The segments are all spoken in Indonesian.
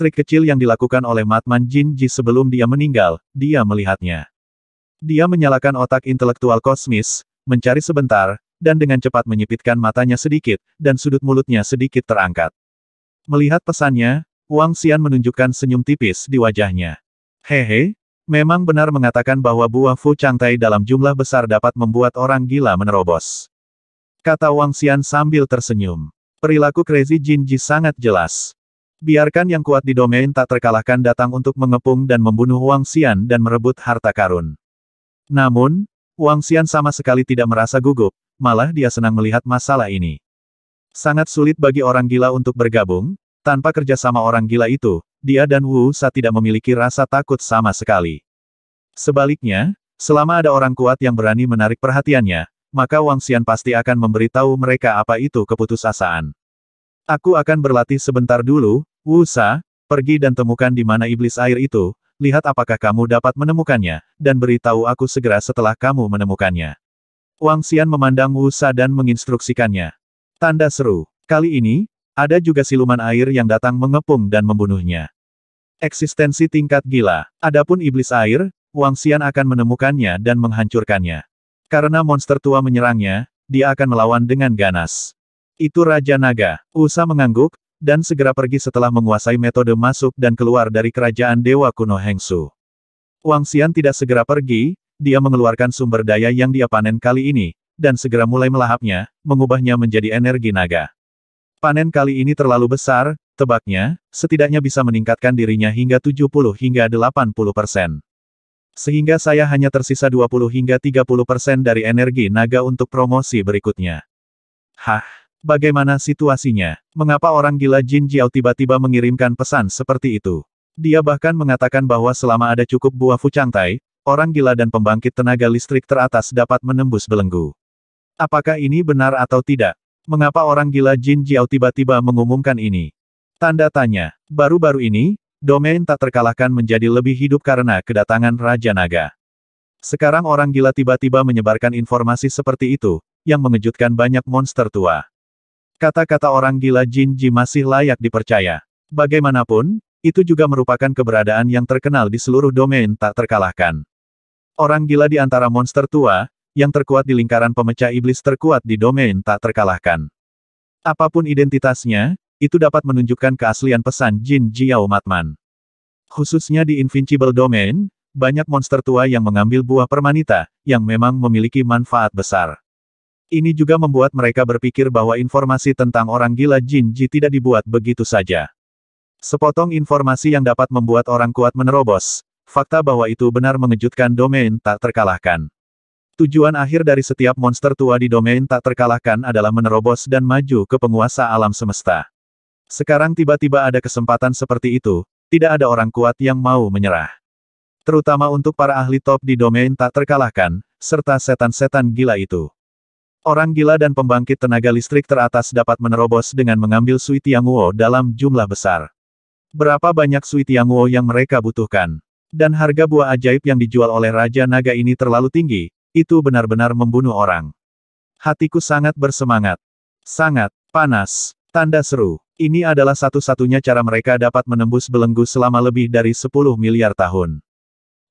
trik kecil yang dilakukan oleh Matman Jin Ji sebelum dia meninggal, dia melihatnya. Dia menyalakan otak intelektual kosmis, mencari sebentar, dan dengan cepat menyipitkan matanya sedikit, dan sudut mulutnya sedikit terangkat. Melihat pesannya, Wang Xian menunjukkan senyum tipis di wajahnya. Hehe, memang benar mengatakan bahwa buah Fu Chang Tai dalam jumlah besar dapat membuat orang gila menerobos. Kata Wang Xian sambil tersenyum. Perilaku Crazy Jin Ji sangat jelas. Biarkan yang kuat di domain tak terkalahkan datang untuk mengepung dan membunuh Wang Xian dan merebut harta karun. Namun, Wang Xian sama sekali tidak merasa gugup, malah dia senang melihat masalah ini. Sangat sulit bagi orang gila untuk bergabung, tanpa kerjasama orang gila itu, dia dan Wu Sa tidak memiliki rasa takut sama sekali. Sebaliknya, selama ada orang kuat yang berani menarik perhatiannya, maka Wang Xian pasti akan memberitahu mereka apa itu keputusasaan. Aku akan berlatih sebentar dulu, Wusa, pergi dan temukan di mana iblis air itu, lihat apakah kamu dapat menemukannya, dan beritahu aku segera setelah kamu menemukannya. Wang Xian memandang Wusa dan menginstruksikannya. Tanda seru. Kali ini, ada juga siluman air yang datang mengepung dan membunuhnya. Eksistensi tingkat gila. Adapun iblis air, Wang Xian akan menemukannya dan menghancurkannya. Karena monster tua menyerangnya, dia akan melawan dengan ganas. Itu Raja Naga. Usa mengangguk, dan segera pergi setelah menguasai metode masuk dan keluar dari kerajaan Dewa Kuno Hengsu. Wang Xian tidak segera pergi, dia mengeluarkan sumber daya yang dia panen kali ini, dan segera mulai melahapnya, mengubahnya menjadi energi naga. Panen kali ini terlalu besar, tebaknya, setidaknya bisa meningkatkan dirinya hingga 70 hingga 80 persen. Sehingga saya hanya tersisa 20 hingga 30 persen dari energi naga untuk promosi berikutnya. Hah? Bagaimana situasinya? Mengapa orang gila Jin Jiao tiba-tiba mengirimkan pesan seperti itu? Dia bahkan mengatakan bahwa selama ada cukup buah fucangtai, orang gila dan pembangkit tenaga listrik teratas dapat menembus belenggu. Apakah ini benar atau tidak? Mengapa orang gila Jin Jiao tiba-tiba mengumumkan ini? Tanda tanya. Baru-baru ini, domain tak terkalahkan menjadi lebih hidup karena kedatangan Raja Naga. Sekarang orang gila tiba-tiba menyebarkan informasi seperti itu, yang mengejutkan banyak monster tua. Kata-kata orang gila Jin Ji masih layak dipercaya. Bagaimanapun, itu juga merupakan keberadaan yang terkenal di seluruh domain tak terkalahkan. Orang gila di antara monster tua, yang terkuat di lingkaran pemecah iblis terkuat di domain tak terkalahkan. Apapun identitasnya, itu dapat menunjukkan keaslian pesan Jin Jiao Matman. Khususnya di Invincible Domain, banyak monster tua yang mengambil buah permanita, yang memang memiliki manfaat besar. Ini juga membuat mereka berpikir bahwa informasi tentang orang gila Jin Ji tidak dibuat begitu saja. Sepotong informasi yang dapat membuat orang kuat menerobos, fakta bahwa itu benar mengejutkan domain tak terkalahkan. Tujuan akhir dari setiap monster tua di domain tak terkalahkan adalah menerobos dan maju ke penguasa alam semesta. Sekarang tiba-tiba ada kesempatan seperti itu, tidak ada orang kuat yang mau menyerah. Terutama untuk para ahli top di domain tak terkalahkan, serta setan-setan gila itu. Orang gila dan pembangkit tenaga listrik teratas dapat menerobos dengan mengambil Sui Tianguo dalam jumlah besar. Berapa banyak Sui Tianguo yang mereka butuhkan? Dan harga buah ajaib yang dijual oleh Raja Naga ini terlalu tinggi, itu benar-benar membunuh orang. Hatiku sangat bersemangat. Sangat panas. Tanda seru. Ini adalah satu-satunya cara mereka dapat menembus belenggu selama lebih dari 10 miliar tahun.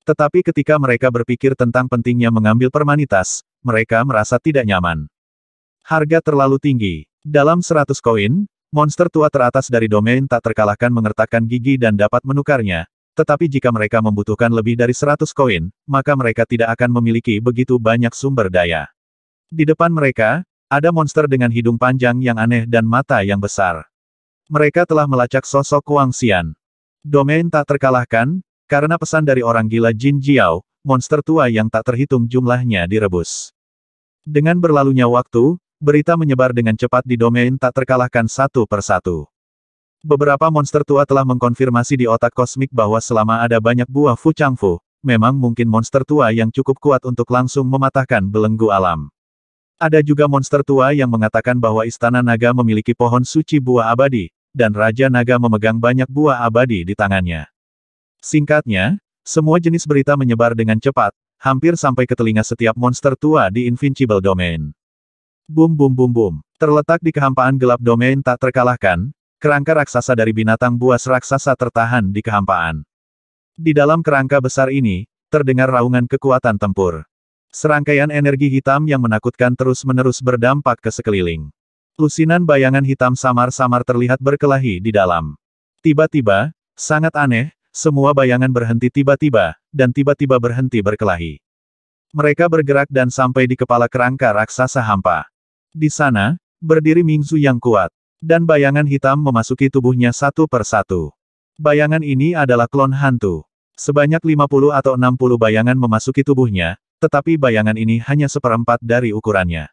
Tetapi ketika mereka berpikir tentang pentingnya mengambil permanitas, mereka merasa tidak nyaman. Harga terlalu tinggi. Dalam 100 koin, monster tua teratas dari domain tak terkalahkan mengertakkan gigi dan dapat menukarnya, tetapi jika mereka membutuhkan lebih dari 100 koin, maka mereka tidak akan memiliki begitu banyak sumber daya. Di depan mereka, ada monster dengan hidung panjang yang aneh dan mata yang besar. Mereka telah melacak sosok Wang Xian. Domain tak terkalahkan, karena pesan dari orang gila Jin Jiao, monster tua yang tak terhitung jumlahnya direbus. Dengan berlalunya waktu, berita menyebar dengan cepat di domain tak terkalahkan satu persatu. Beberapa monster tua telah mengkonfirmasi di otak kosmik bahwa selama ada banyak buah Fu Changfu, memang mungkin monster tua yang cukup kuat untuk langsung mematahkan belenggu alam. Ada juga monster tua yang mengatakan bahwa istana naga memiliki pohon suci buah abadi, dan Raja Naga memegang banyak buah abadi di tangannya. Singkatnya, semua jenis berita menyebar dengan cepat, hampir sampai ke telinga setiap monster tua di Invincible Domain. Bum bum bum bum, terletak di kehampaan gelap domain tak terkalahkan, kerangka raksasa dari binatang buas raksasa tertahan di kehampaan. Di dalam kerangka besar ini, terdengar raungan kekuatan tempur. Serangkaian energi hitam yang menakutkan terus-menerus berdampak ke sekeliling. Lusinan bayangan hitam samar-samar terlihat berkelahi di dalam. Tiba-tiba, sangat aneh, semua bayangan berhenti tiba-tiba, dan tiba-tiba berhenti berkelahi. Mereka bergerak dan sampai di kepala kerangka raksasa hampa. Di sana, berdiri Mingzu yang kuat, dan bayangan hitam memasuki tubuhnya satu per satu. Bayangan ini adalah klon hantu. Sebanyak 50 atau 60 bayangan memasuki tubuhnya, tetapi bayangan ini hanya seperempat dari ukurannya.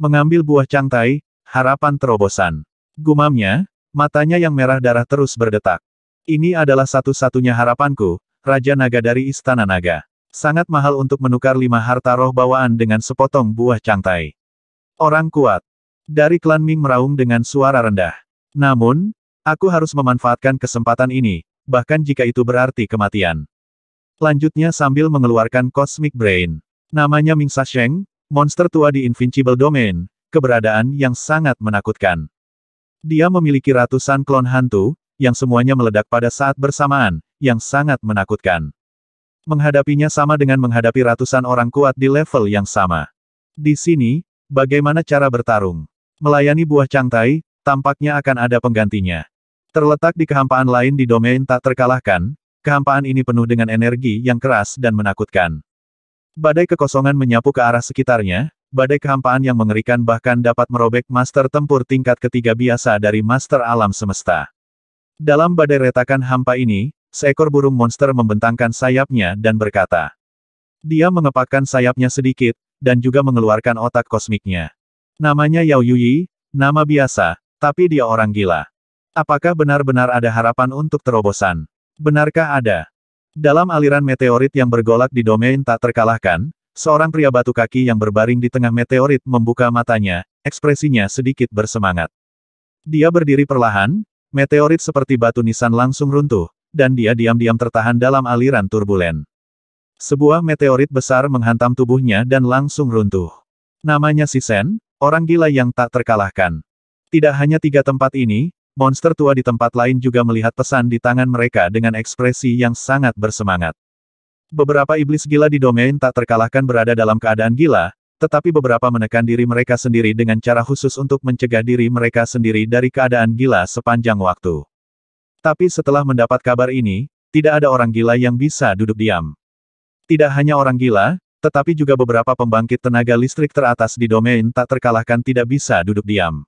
Mengambil buah cangtai, harapan terobosan. Gumamnya, matanya yang merah darah terus berdetak. Ini adalah satu-satunya harapanku, Raja Naga dari Istana Naga. Sangat mahal untuk menukar lima harta roh bawaan dengan sepotong buah cangtai. Orang kuat. Dari klan Ming meraung dengan suara rendah. Namun, aku harus memanfaatkan kesempatan ini, bahkan jika itu berarti kematian. Lanjutnya sambil mengeluarkan Cosmic Brain. Namanya Ming Sasheng, monster tua di Invincible Domain, keberadaan yang sangat menakutkan. Dia memiliki ratusan klon hantu, yang semuanya meledak pada saat bersamaan, yang sangat menakutkan. Menghadapinya sama dengan menghadapi ratusan orang kuat di level yang sama. Di sini, bagaimana cara bertarung? Melayani buah cangtai, tampaknya akan ada penggantinya. Terletak di kehampaan lain di domain tak terkalahkan, kehampaan ini penuh dengan energi yang keras dan menakutkan. Badai kekosongan menyapu ke arah sekitarnya, badai kehampaan yang mengerikan bahkan dapat merobek master tempur tingkat ketiga biasa dari master alam semesta. Dalam badai retakan hampa ini, seekor burung monster membentangkan sayapnya dan berkata. Dia mengepakkan sayapnya sedikit, dan juga mengeluarkan otak kosmiknya. Namanya Yao Yuyi, nama biasa, tapi dia orang gila. Apakah benar-benar ada harapan untuk terobosan? Benarkah ada? Dalam aliran meteorit yang bergolak di domain tak terkalahkan, seorang pria batu kaki yang berbaring di tengah meteorit membuka matanya, ekspresinya sedikit bersemangat. Dia berdiri perlahan, meteorit seperti batu nisan langsung runtuh, dan dia diam-diam tertahan dalam aliran turbulen. Sebuah meteorit besar menghantam tubuhnya dan langsung runtuh. Namanya Sisen, orang gila yang tak terkalahkan. Tidak hanya tiga tempat ini, monster tua di tempat lain juga melihat pesan di tangan mereka dengan ekspresi yang sangat bersemangat. Beberapa iblis gila di domain tak terkalahkan berada dalam keadaan gila, tetapi beberapa menekan diri mereka sendiri dengan cara khusus untuk mencegah diri mereka sendiri dari keadaan gila sepanjang waktu. Tapi setelah mendapat kabar ini, tidak ada orang gila yang bisa duduk diam. Tidak hanya orang gila, tetapi juga beberapa pembangkit tenaga listrik teratas di domain tak terkalahkan tidak bisa duduk diam.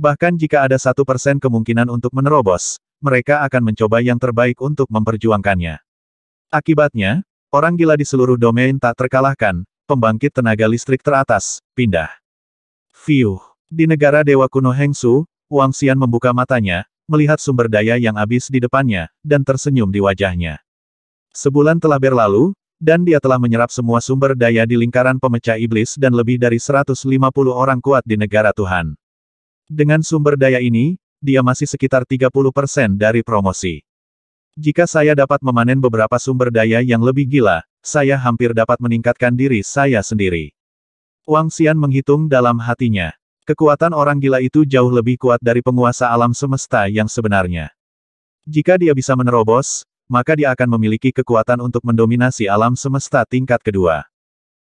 Bahkan jika ada satu persen kemungkinan untuk menerobos, mereka akan mencoba yang terbaik untuk memperjuangkannya. Akibatnya, orang gila di seluruh domain tak terkalahkan, pembangkit tenaga listrik teratas, pindah. Fiuh. Di negara dewa kuno Hengsu, Wang Xian membuka matanya, melihat sumber daya yang habis di depannya, dan tersenyum di wajahnya. Sebulan telah berlalu, dan dia telah menyerap semua sumber daya di lingkaran pemecah iblis dan lebih dari 150 orang kuat di negara Tuhan. Dengan sumber daya ini, dia masih sekitar 30% dari promosi. Jika saya dapat memanen beberapa sumber daya yang lebih gila, saya hampir dapat meningkatkan diri saya sendiri. Wang Xian menghitung dalam hatinya. Kekuatan orang gila itu jauh lebih kuat dari penguasa alam semesta yang sebenarnya. Jika dia bisa menerobos, maka dia akan memiliki kekuatan untuk mendominasi alam semesta tingkat kedua.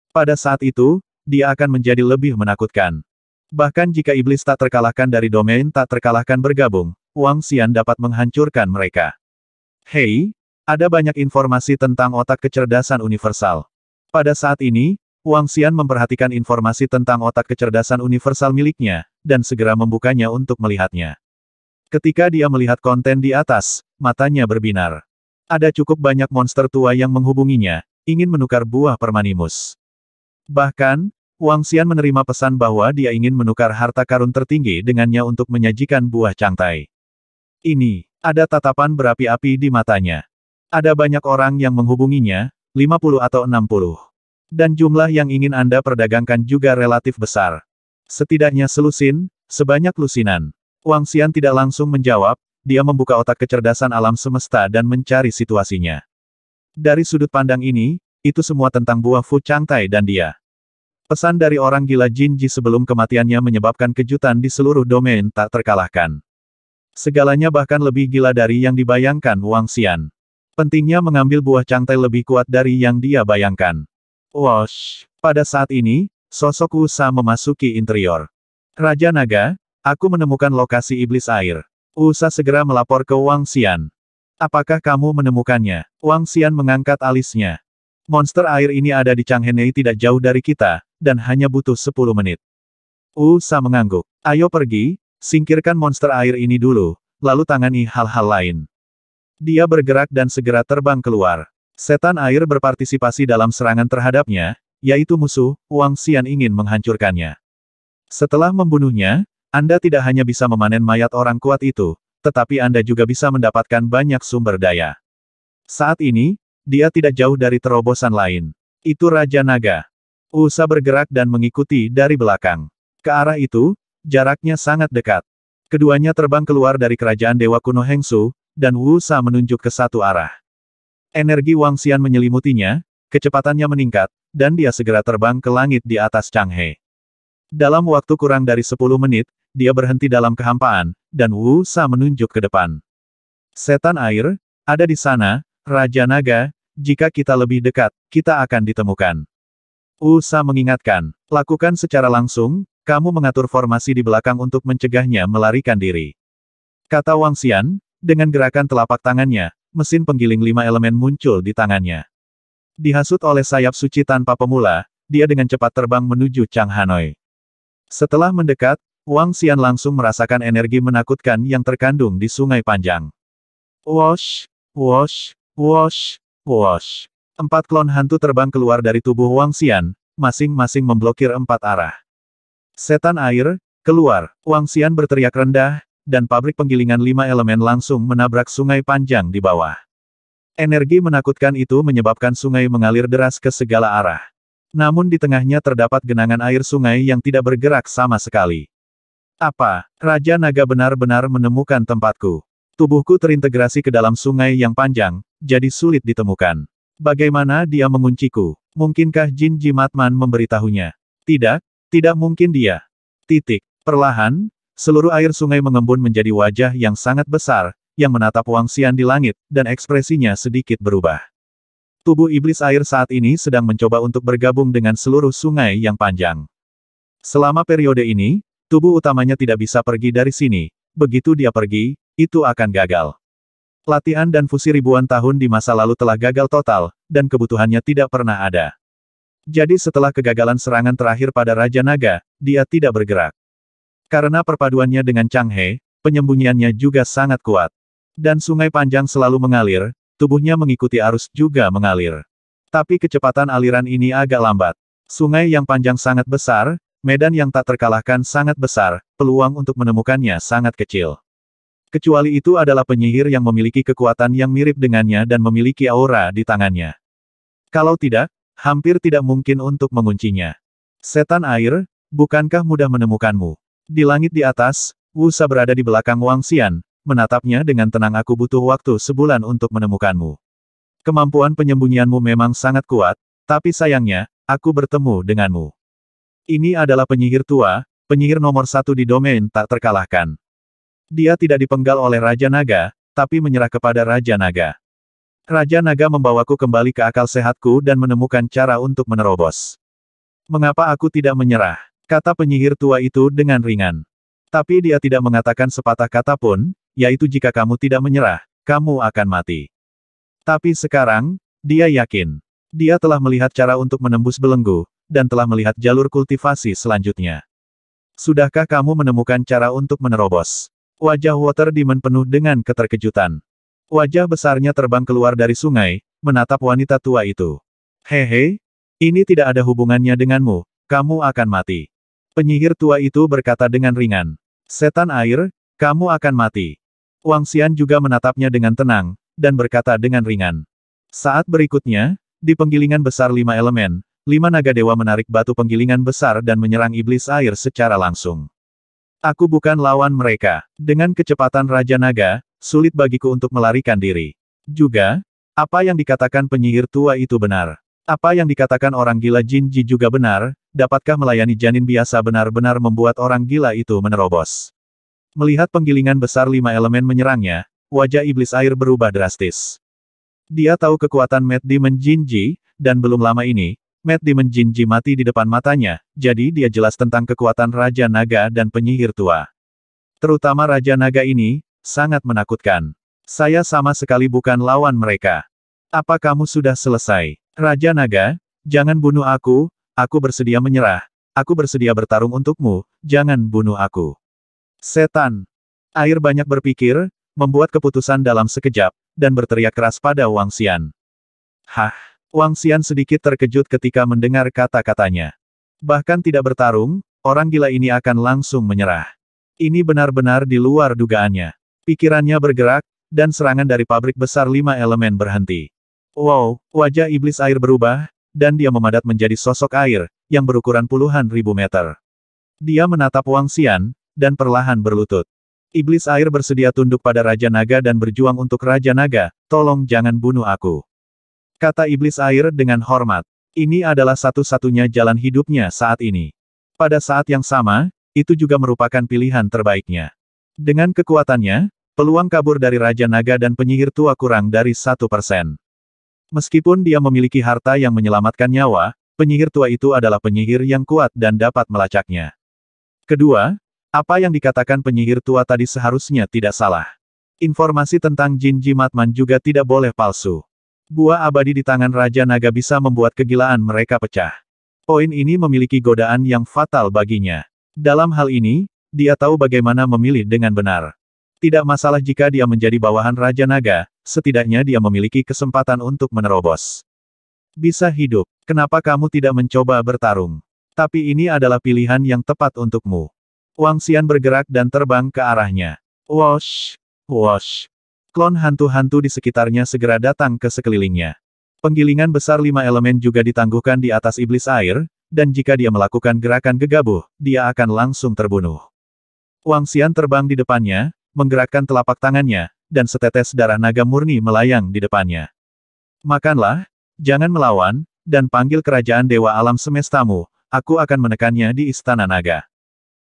Pada saat itu, dia akan menjadi lebih menakutkan. Bahkan jika iblis tak terkalahkan dari domain tak terkalahkan bergabung, Wang Xian dapat menghancurkan mereka. Hei, ada banyak informasi tentang otak kecerdasan universal. Pada saat ini, Wang Xian memperhatikan informasi tentang otak kecerdasan universal miliknya, dan segera membukanya untuk melihatnya. Ketika dia melihat konten di atas, matanya berbinar. Ada cukup banyak monster tua yang menghubunginya, ingin menukar buah permanimus. Bahkan, Wang Xian menerima pesan bahwa dia ingin menukar harta karun tertinggi dengannya untuk menyajikan buah cangtai. Ini, ada tatapan berapi-api di matanya. Ada banyak orang yang menghubunginya, 50 atau 60. Dan jumlah yang ingin Anda perdagangkan juga relatif besar. Setidaknya selusin, sebanyak lusinan. Wang Xian tidak langsung menjawab, dia membuka otak kecerdasan alam semesta dan mencari situasinya. Dari sudut pandang ini, itu semua tentang buah Fu Chang Tai dan dia. Pesan dari orang gila Jin Ji sebelum kematiannya menyebabkan kejutan di seluruh domain tak terkalahkan. Segalanya bahkan lebih gila dari yang dibayangkan Wang Xian. Pentingnya mengambil buah cangtai lebih kuat dari yang dia bayangkan. Wash! Pada saat ini, sosok Usa memasuki interior. Raja Naga, aku menemukan lokasi iblis air. Usa segera melapor ke Wang Xian. Apakah kamu menemukannya? Wang Xian mengangkat alisnya. Monster air ini ada di Changhenei tidak jauh dari kita, dan hanya butuh 10 menit. Usa mengangguk. Ayo pergi, singkirkan monster air ini dulu, lalu tangani hal-hal lain. Dia bergerak dan segera terbang keluar. Setan air berpartisipasi dalam serangan terhadapnya, yaitu musuh, Wang Xian ingin menghancurkannya. Setelah membunuhnya, Anda tidak hanya bisa memanen mayat orang kuat itu, tetapi Anda juga bisa mendapatkan banyak sumber daya. Saat ini, dia tidak jauh dari terobosan lain. Itu Raja Naga. Usa bergerak dan mengikuti dari belakang. Ke arah itu, jaraknya sangat dekat. Keduanya terbang keluar dari kerajaan Dewa Kuno Hengsu, dan Wu Sa menunjuk ke satu arah. Energi Wang Xian menyelimutinya, kecepatannya meningkat, dan dia segera terbang ke langit di atas Changhe. Dalam waktu kurang dari 10 menit, dia berhenti dalam kehampaan, dan Wu Sa menunjuk ke depan. Setan air, ada di sana, Raja Naga, jika kita lebih dekat, kita akan ditemukan. Wu Sa mengingatkan, lakukan secara langsung, kamu mengatur formasi di belakang untuk mencegahnya melarikan diri. Kata Wang Xian, dengan gerakan telapak tangannya, mesin penggiling lima elemen muncul di tangannya. Dihasut oleh sayap suci tanpa pemula, dia dengan cepat terbang menuju Chang Hanoi. Setelah mendekat, Wang Xian langsung merasakan energi menakutkan yang terkandung di sungai panjang. Wash, wash, wash, wash. Empat klon hantu terbang keluar dari tubuh Wang Xian, masing-masing memblokir empat arah. Setan air, keluar. Wang Xian berteriak rendah, dan pabrik penggilingan lima elemen langsung menabrak sungai panjang di bawah. Energi menakutkan itu menyebabkan sungai mengalir deras ke segala arah. Namun di tengahnya terdapat genangan air sungai yang tidak bergerak sama sekali. Apa, Raja Naga benar-benar menemukan tempatku? Tubuhku terintegrasi ke dalam sungai yang panjang, jadi sulit ditemukan. Bagaimana dia mengunciku? Mungkinkah Jin Jimatman memberitahunya? Tidak, tidak mungkin dia. Titik. Perlahan, Seluruh air sungai mengembun menjadi wajah yang sangat besar, yang menatap Wang Xian di langit, dan ekspresinya sedikit berubah. Tubuh iblis air saat ini sedang mencoba untuk bergabung dengan seluruh sungai yang panjang. Selama periode ini, tubuh utamanya tidak bisa pergi dari sini. Begitu dia pergi, itu akan gagal. Latihan dan fusi ribuan tahun di masa lalu telah gagal total, dan kebutuhannya tidak pernah ada. Jadi setelah kegagalan serangan terakhir pada Raja Naga, dia tidak bergerak. Karena perpaduannya dengan Changhe, penyembunyiannya juga sangat kuat. Dan sungai panjang selalu mengalir, tubuhnya mengikuti arus juga mengalir. Tapi kecepatan aliran ini agak lambat. Sungai yang panjang sangat besar, medan yang tak terkalahkan sangat besar, peluang untuk menemukannya sangat kecil. Kecuali itu adalah penyihir yang memiliki kekuatan yang mirip dengannya dan memiliki aura di tangannya. Kalau tidak, hampir tidak mungkin untuk menguncinya. Setan air, bukankah mudah menemukanmu? Di langit di atas, Wusa berada di belakang Wang Xian, menatapnya dengan tenang aku butuh waktu sebulan untuk menemukanmu. Kemampuan penyembunyianmu memang sangat kuat, tapi sayangnya, aku bertemu denganmu. Ini adalah penyihir tua, penyihir nomor satu di domain tak terkalahkan. Dia tidak dipenggal oleh Raja Naga, tapi menyerah kepada Raja Naga. Raja Naga membawaku kembali ke akal sehatku dan menemukan cara untuk menerobos. Mengapa aku tidak menyerah? kata penyihir tua itu dengan ringan. Tapi dia tidak mengatakan sepatah kata pun, yaitu jika kamu tidak menyerah, kamu akan mati. Tapi sekarang, dia yakin. Dia telah melihat cara untuk menembus belenggu, dan telah melihat jalur kultivasi selanjutnya. Sudahkah kamu menemukan cara untuk menerobos? Wajah Water Demon penuh dengan keterkejutan. Wajah besarnya terbang keluar dari sungai, menatap wanita tua itu. Hehe, ini tidak ada hubungannya denganmu, kamu akan mati. Penyihir tua itu berkata dengan ringan. Setan air, kamu akan mati. Wang Xian juga menatapnya dengan tenang, dan berkata dengan ringan. Saat berikutnya, di penggilingan besar lima elemen, lima naga dewa menarik batu penggilingan besar dan menyerang iblis air secara langsung. Aku bukan lawan mereka. Dengan kecepatan Raja Naga, sulit bagiku untuk melarikan diri. Juga, apa yang dikatakan penyihir tua itu benar. Apa yang dikatakan orang gila Jin Ji juga benar, dapatkah melayani janin biasa benar-benar membuat orang gila itu menerobos? Melihat penggilingan besar lima elemen menyerangnya, wajah iblis air berubah drastis. Dia tahu kekuatan Mad Demon Jin Ji, dan belum lama ini, Mad Demon Jin Ji mati di depan matanya, jadi dia jelas tentang kekuatan Raja Naga dan penyihir tua. Terutama Raja Naga ini, sangat menakutkan. Saya sama sekali bukan lawan mereka. Apa kamu sudah selesai? Raja Naga, jangan bunuh aku, aku bersedia menyerah, aku bersedia bertarung untukmu, jangan bunuh aku. Setan. Air banyak berpikir, membuat keputusan dalam sekejap, dan berteriak keras pada Wang Xian. Hah! Wang Xian sedikit terkejut ketika mendengar kata-katanya. Bahkan tidak bertarung, orang gila ini akan langsung menyerah. Ini benar-benar di luar dugaannya. Pikirannya bergerak, dan serangan dari pabrik besar lima elemen berhenti. Wow, wajah iblis air berubah, dan dia memadat menjadi sosok air, yang berukuran puluhan ribu meter. Dia menatap Wang Xian, dan perlahan berlutut. Iblis air bersedia tunduk pada Raja Naga dan berjuang untuk Raja Naga, tolong jangan bunuh aku. Kata iblis air dengan hormat. Ini adalah satu-satunya jalan hidupnya saat ini. Pada saat yang sama, itu juga merupakan pilihan terbaiknya. Dengan kekuatannya, peluang kabur dari Raja Naga dan penyihir tua kurang dari satu persen. Meskipun dia memiliki harta yang menyelamatkan nyawa, penyihir tua itu adalah penyihir yang kuat dan dapat melacaknya. Kedua, apa yang dikatakan penyihir tua tadi seharusnya tidak salah. Informasi tentang jin jimatman juga tidak boleh palsu. Buah abadi di tangan Raja Naga bisa membuat kegilaan mereka pecah. Poin ini memiliki godaan yang fatal baginya. Dalam hal ini, dia tahu bagaimana memilih dengan benar. Tidak masalah jika dia menjadi bawahan Raja Naga, setidaknya dia memiliki kesempatan untuk menerobos. Bisa hidup, kenapa kamu tidak mencoba bertarung? Tapi ini adalah pilihan yang tepat untukmu. Wang Xian bergerak dan terbang ke arahnya. Wash! Wash! Klon hantu-hantu di sekitarnya segera datang ke sekelilingnya. Penggilingan besar lima elemen juga ditangguhkan di atas iblis air, dan jika dia melakukan gerakan gegabah, dia akan langsung terbunuh. Wang Xian terbang di depannya, menggerakkan telapak tangannya, dan setetes darah naga murni melayang di depannya. Makanlah, jangan melawan, dan panggil kerajaan Dewa Alam Semestamu, aku akan menekannya di Istana Naga.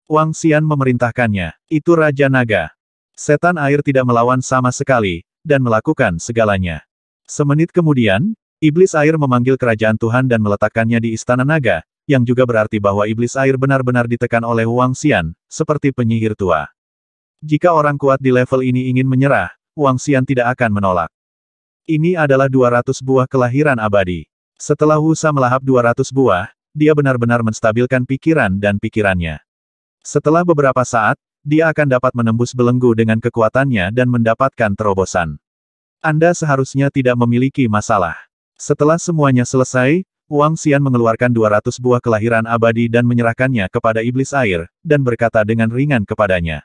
Wang Xian memerintahkannya, itu Raja Naga. Setan air tidak melawan sama sekali, dan melakukan segalanya. Semenit kemudian, Iblis air memanggil kerajaan Tuhan dan meletakkannya di Istana Naga, yang juga berarti bahwa Iblis air benar-benar ditekan oleh Wang Xian, seperti penyihir tua. Jika orang kuat di level ini ingin menyerah, Wang Xian tidak akan menolak. Ini adalah 200 buah kelahiran abadi. Setelah Sa melahap 200 buah, dia benar-benar menstabilkan pikiran dan pikirannya. Setelah beberapa saat, dia akan dapat menembus belenggu dengan kekuatannya dan mendapatkan terobosan. Anda seharusnya tidak memiliki masalah. Setelah semuanya selesai, Wang Xian mengeluarkan 200 buah kelahiran abadi dan menyerahkannya kepada iblis air, dan berkata dengan ringan kepadanya.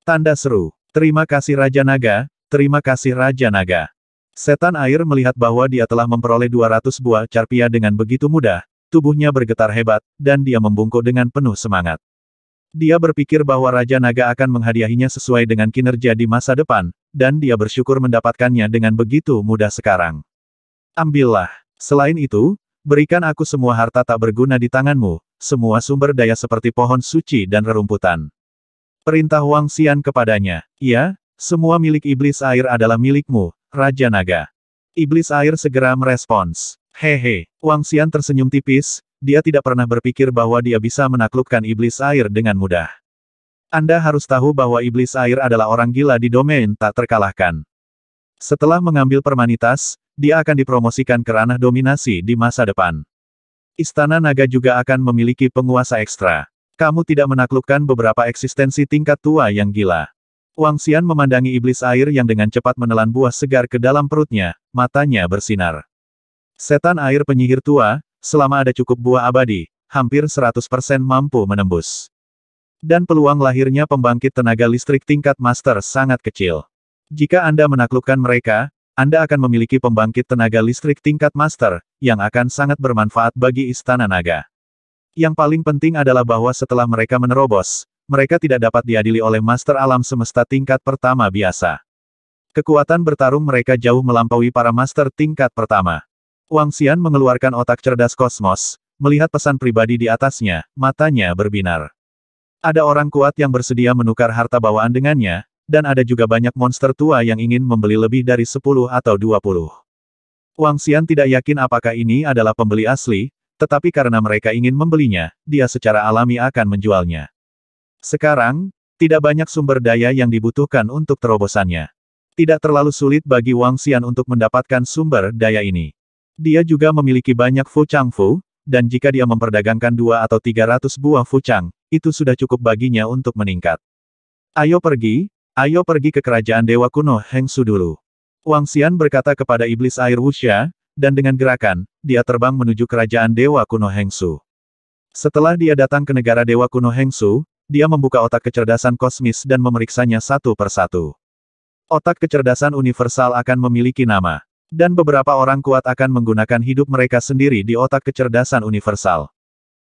Tanda seru. Terima kasih Raja Naga, terima kasih Raja Naga. Setan air melihat bahwa dia telah memperoleh 200 buah carpia dengan begitu mudah, tubuhnya bergetar hebat, dan dia membungkuk dengan penuh semangat. Dia berpikir bahwa Raja Naga akan menghadiahinya sesuai dengan kinerja di masa depan, dan dia bersyukur mendapatkannya dengan begitu mudah sekarang. Ambillah. Selain itu, berikan aku semua harta tak berguna di tanganmu, semua sumber daya seperti pohon suci dan rerumputan. Perintah Wang Xian kepadanya, ya, semua milik iblis air adalah milikmu, Raja Naga. Iblis air segera merespons. Hehe, Wang Xian tersenyum tipis, dia tidak pernah berpikir bahwa dia bisa menaklukkan iblis air dengan mudah. Anda harus tahu bahwa iblis air adalah orang gila di domain tak terkalahkan. Setelah mengambil permanitas, dia akan dipromosikan ke ranah dominasi di masa depan. Istana Naga juga akan memiliki penguasa ekstra. Kamu tidak menaklukkan beberapa eksistensi tingkat tua yang gila. Wang Xian memandangi iblis air yang dengan cepat menelan buah segar ke dalam perutnya, matanya bersinar. Setan air penyihir tua, selama ada cukup buah abadi, hampir 100% mampu menembus. Dan peluang lahirnya pembangkit tenaga listrik tingkat master sangat kecil. Jika Anda menaklukkan mereka, Anda akan memiliki pembangkit tenaga listrik tingkat master, yang akan sangat bermanfaat bagi Istana Naga. Yang paling penting adalah bahwa setelah mereka menerobos, mereka tidak dapat diadili oleh Master Alam Semesta tingkat pertama biasa. Kekuatan bertarung mereka jauh melampaui para Master tingkat pertama. Wang Xian mengeluarkan otak cerdas kosmos, melihat pesan pribadi di atasnya, matanya berbinar. Ada orang kuat yang bersedia menukar harta bawaan dengannya, dan ada juga banyak monster tua yang ingin membeli lebih dari 10 atau 20. Wang Xian tidak yakin apakah ini adalah pembeli asli, tetapi karena mereka ingin membelinya, dia secara alami akan menjualnya. Sekarang, tidak banyak sumber daya yang dibutuhkan untuk terobosannya. Tidak terlalu sulit bagi Wang Xian untuk mendapatkan sumber daya ini. Dia juga memiliki banyak Fu Chang Fu, dan jika dia memperdagangkan dua atau tiga ratus buah Fu Chang, itu sudah cukup baginya untuk meningkat. Ayo pergi, ayo pergi ke kerajaan dewa kuno Heng Su dulu. Wang Xian berkata kepada iblis air Wuxia, dan dengan gerakan, dia terbang menuju kerajaan Dewa Kuno Hengsu. Setelah dia datang ke negara Dewa Kuno Hengsu, dia membuka otak kecerdasan kosmis dan memeriksanya satu persatu. Otak kecerdasan universal akan memiliki nama. Dan beberapa orang kuat akan menggunakan hidup mereka sendiri di otak kecerdasan universal.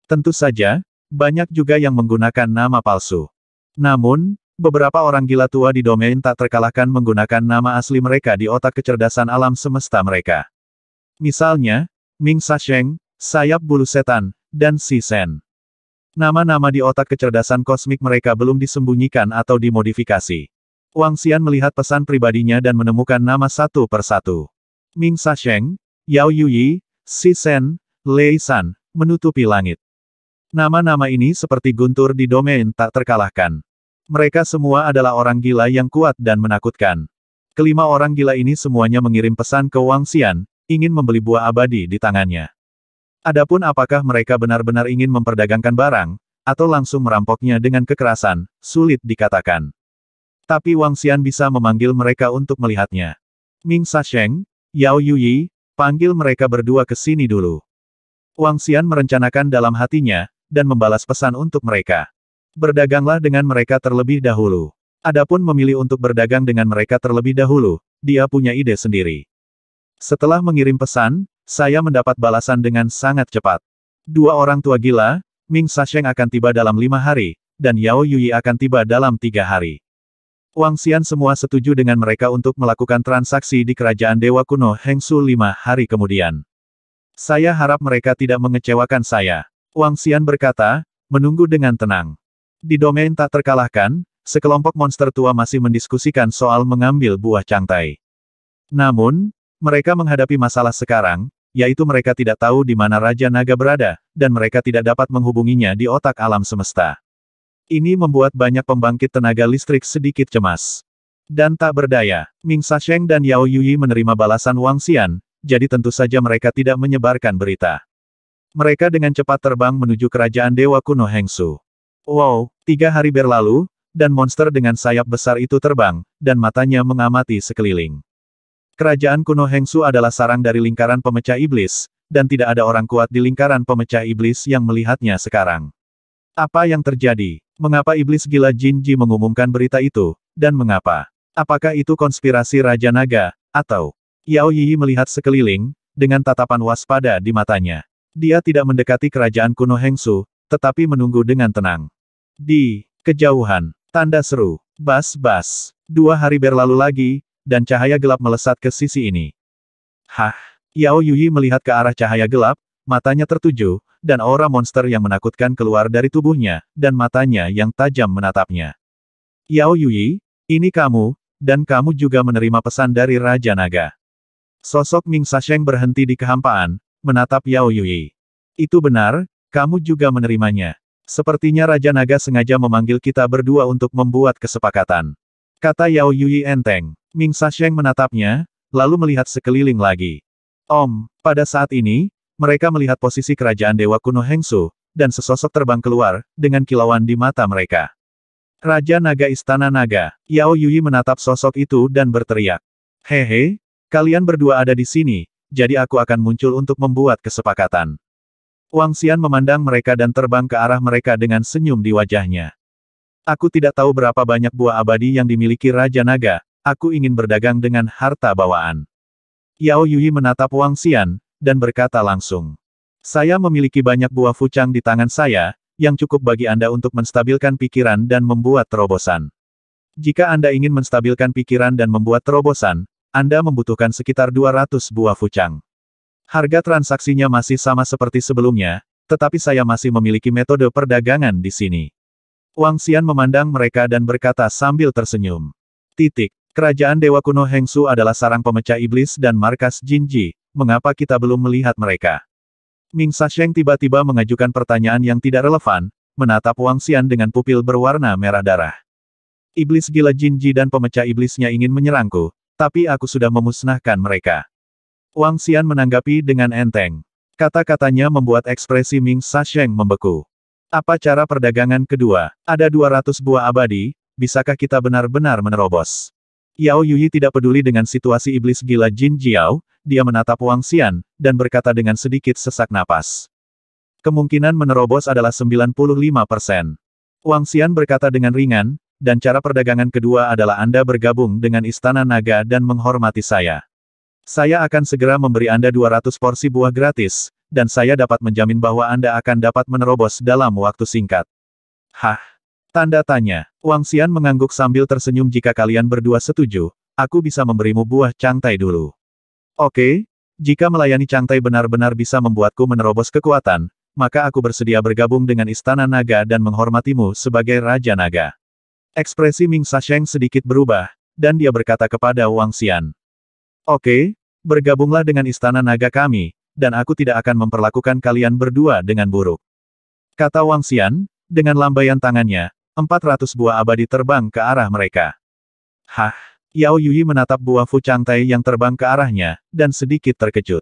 Tentu saja, banyak juga yang menggunakan nama palsu. Namun, beberapa orang gila tua di domain tak terkalahkan menggunakan nama asli mereka di otak kecerdasan alam semesta mereka. Misalnya, Ming Sasheng, Sayap Bulu Setan, dan Si Sen. Nama-nama di otak kecerdasan kosmik mereka belum disembunyikan atau dimodifikasi. Wang Xian melihat pesan pribadinya dan menemukan nama satu per satu. Ming Sasheng, Yao Yuyi, Si Sen, Lei San, menutupi langit. Nama-nama ini seperti guntur di domain tak terkalahkan. Mereka semua adalah orang gila yang kuat dan menakutkan. Kelima orang gila ini semuanya mengirim pesan ke Wang Xian, ingin membeli buah abadi di tangannya. Adapun apakah mereka benar-benar ingin memperdagangkan barang, atau langsung merampoknya dengan kekerasan, sulit dikatakan. Tapi Wang Xian bisa memanggil mereka untuk melihatnya. Ming Sasheng, Yao Yuyi, panggil mereka berdua ke sini dulu. Wang Xian merencanakan dalam hatinya, dan membalas pesan untuk mereka. Berdaganglah dengan mereka terlebih dahulu. Adapun memilih untuk berdagang dengan mereka terlebih dahulu, dia punya ide sendiri. Setelah mengirim pesan, saya mendapat balasan dengan sangat cepat. Dua orang tua gila, Ming Sasheng akan tiba dalam lima hari, dan Yao Yui akan tiba dalam tiga hari. Wang Xian semua setuju dengan mereka untuk melakukan transaksi di kerajaan Dewa Kuno Hengsu lima hari kemudian. Saya harap mereka tidak mengecewakan saya. Wang Xian berkata, menunggu dengan tenang. Di domain tak terkalahkan, sekelompok monster tua masih mendiskusikan soal mengambil buah cangtai. Namun, mereka menghadapi masalah sekarang, yaitu mereka tidak tahu di mana Raja Naga berada, dan mereka tidak dapat menghubunginya di otak alam semesta. Ini membuat banyak pembangkit tenaga listrik sedikit cemas. Dan tak berdaya, Ming Sasheng dan Yao Yuyi menerima balasan Wang Xian, jadi tentu saja mereka tidak menyebarkan berita. Mereka dengan cepat terbang menuju kerajaan Dewa Kuno Hengsu. Wow, tiga hari berlalu, dan monster dengan sayap besar itu terbang, dan matanya mengamati sekeliling. Kerajaan kuno Hengsu adalah sarang dari lingkaran pemecah iblis, dan tidak ada orang kuat di lingkaran pemecah iblis yang melihatnya sekarang. Apa yang terjadi? Mengapa iblis gila Jinji mengumumkan berita itu, dan mengapa? Apakah itu konspirasi Raja Naga, atau? Yao Yi melihat sekeliling, dengan tatapan waspada di matanya. Dia tidak mendekati kerajaan kuno Hengsu, tetapi menunggu dengan tenang. Di kejauhan, tanda seru, bas-bas. Dua hari berlalu lagi, dan cahaya gelap melesat ke sisi ini. Hah! Yao Yuyi melihat ke arah cahaya gelap, matanya tertuju, dan aura monster yang menakutkan keluar dari tubuhnya, dan matanya yang tajam menatapnya. Yao Yuyi, ini kamu, dan kamu juga menerima pesan dari Raja Naga. Sosok Ming Sasheng berhenti di kehampaan, menatap Yao Yuyi. Itu benar, kamu juga menerimanya. Sepertinya Raja Naga sengaja memanggil kita berdua untuk membuat kesepakatan. Kata Yao Yuyi enteng. Ming Sasheng menatapnya, lalu melihat sekeliling lagi. Om, pada saat ini, mereka melihat posisi kerajaan Dewa kuno Hengsu, dan sesosok terbang keluar, dengan kilauan di mata mereka. Raja Naga Istana Naga, Yao Yui menatap sosok itu dan berteriak. Hehe, kalian berdua ada di sini, jadi aku akan muncul untuk membuat kesepakatan. Wang Xian memandang mereka dan terbang ke arah mereka dengan senyum di wajahnya. Aku tidak tahu berapa banyak buah abadi yang dimiliki Raja Naga, aku ingin berdagang dengan harta bawaan. Yao Yui menatap Wang Xian, dan berkata langsung. Saya memiliki banyak buah fucang di tangan saya, yang cukup bagi Anda untuk menstabilkan pikiran dan membuat terobosan. Jika Anda ingin menstabilkan pikiran dan membuat terobosan, Anda membutuhkan sekitar 200 buah fucang. Harga transaksinya masih sama seperti sebelumnya, tetapi saya masih memiliki metode perdagangan di sini. Wang Xian memandang mereka dan berkata sambil tersenyum. Titik. Kerajaan Dewa Kuno Hengsu adalah sarang pemecah iblis dan markas Jinji, mengapa kita belum melihat mereka? Ming Sasheng tiba-tiba mengajukan pertanyaan yang tidak relevan, menatap Wang Xian dengan pupil berwarna merah darah. Iblis gila Jinji dan pemecah iblisnya ingin menyerangku, tapi aku sudah memusnahkan mereka. Wang Xian menanggapi dengan enteng. Kata-katanya membuat ekspresi Ming Sasheng membeku. Apa cara perdagangan kedua? Ada 200 buah abadi, bisakah kita benar-benar menerobos? Yao Yuyi tidak peduli dengan situasi iblis gila Jin Jiao, dia menatap Wang Xian, dan berkata dengan sedikit sesak napas. Kemungkinan menerobos adalah 95 persen. Wang Xian berkata dengan ringan, dan cara perdagangan kedua adalah Anda bergabung dengan Istana Naga dan menghormati saya. Saya akan segera memberi Anda 200 porsi buah gratis, dan saya dapat menjamin bahwa Anda akan dapat menerobos dalam waktu singkat. Hah? Tanda tanya. Wang Xian mengangguk sambil tersenyum jika kalian berdua setuju, aku bisa memberimu buah cangtai dulu. Oke, jika melayani cangtai benar-benar bisa membuatku menerobos kekuatan, maka aku bersedia bergabung dengan Istana Naga dan menghormatimu sebagai Raja Naga. Ekspresi Ming Sasheng sedikit berubah, dan dia berkata kepada Wang Xian. Oke, bergabunglah dengan Istana Naga kami, dan aku tidak akan memperlakukan kalian berdua dengan buruk. Kata Wang Xian, dengan lambaian tangannya, 400 buah abadi terbang ke arah mereka. Hah! Yao Yui menatap buah Fu Changtai yang terbang ke arahnya, dan sedikit terkejut.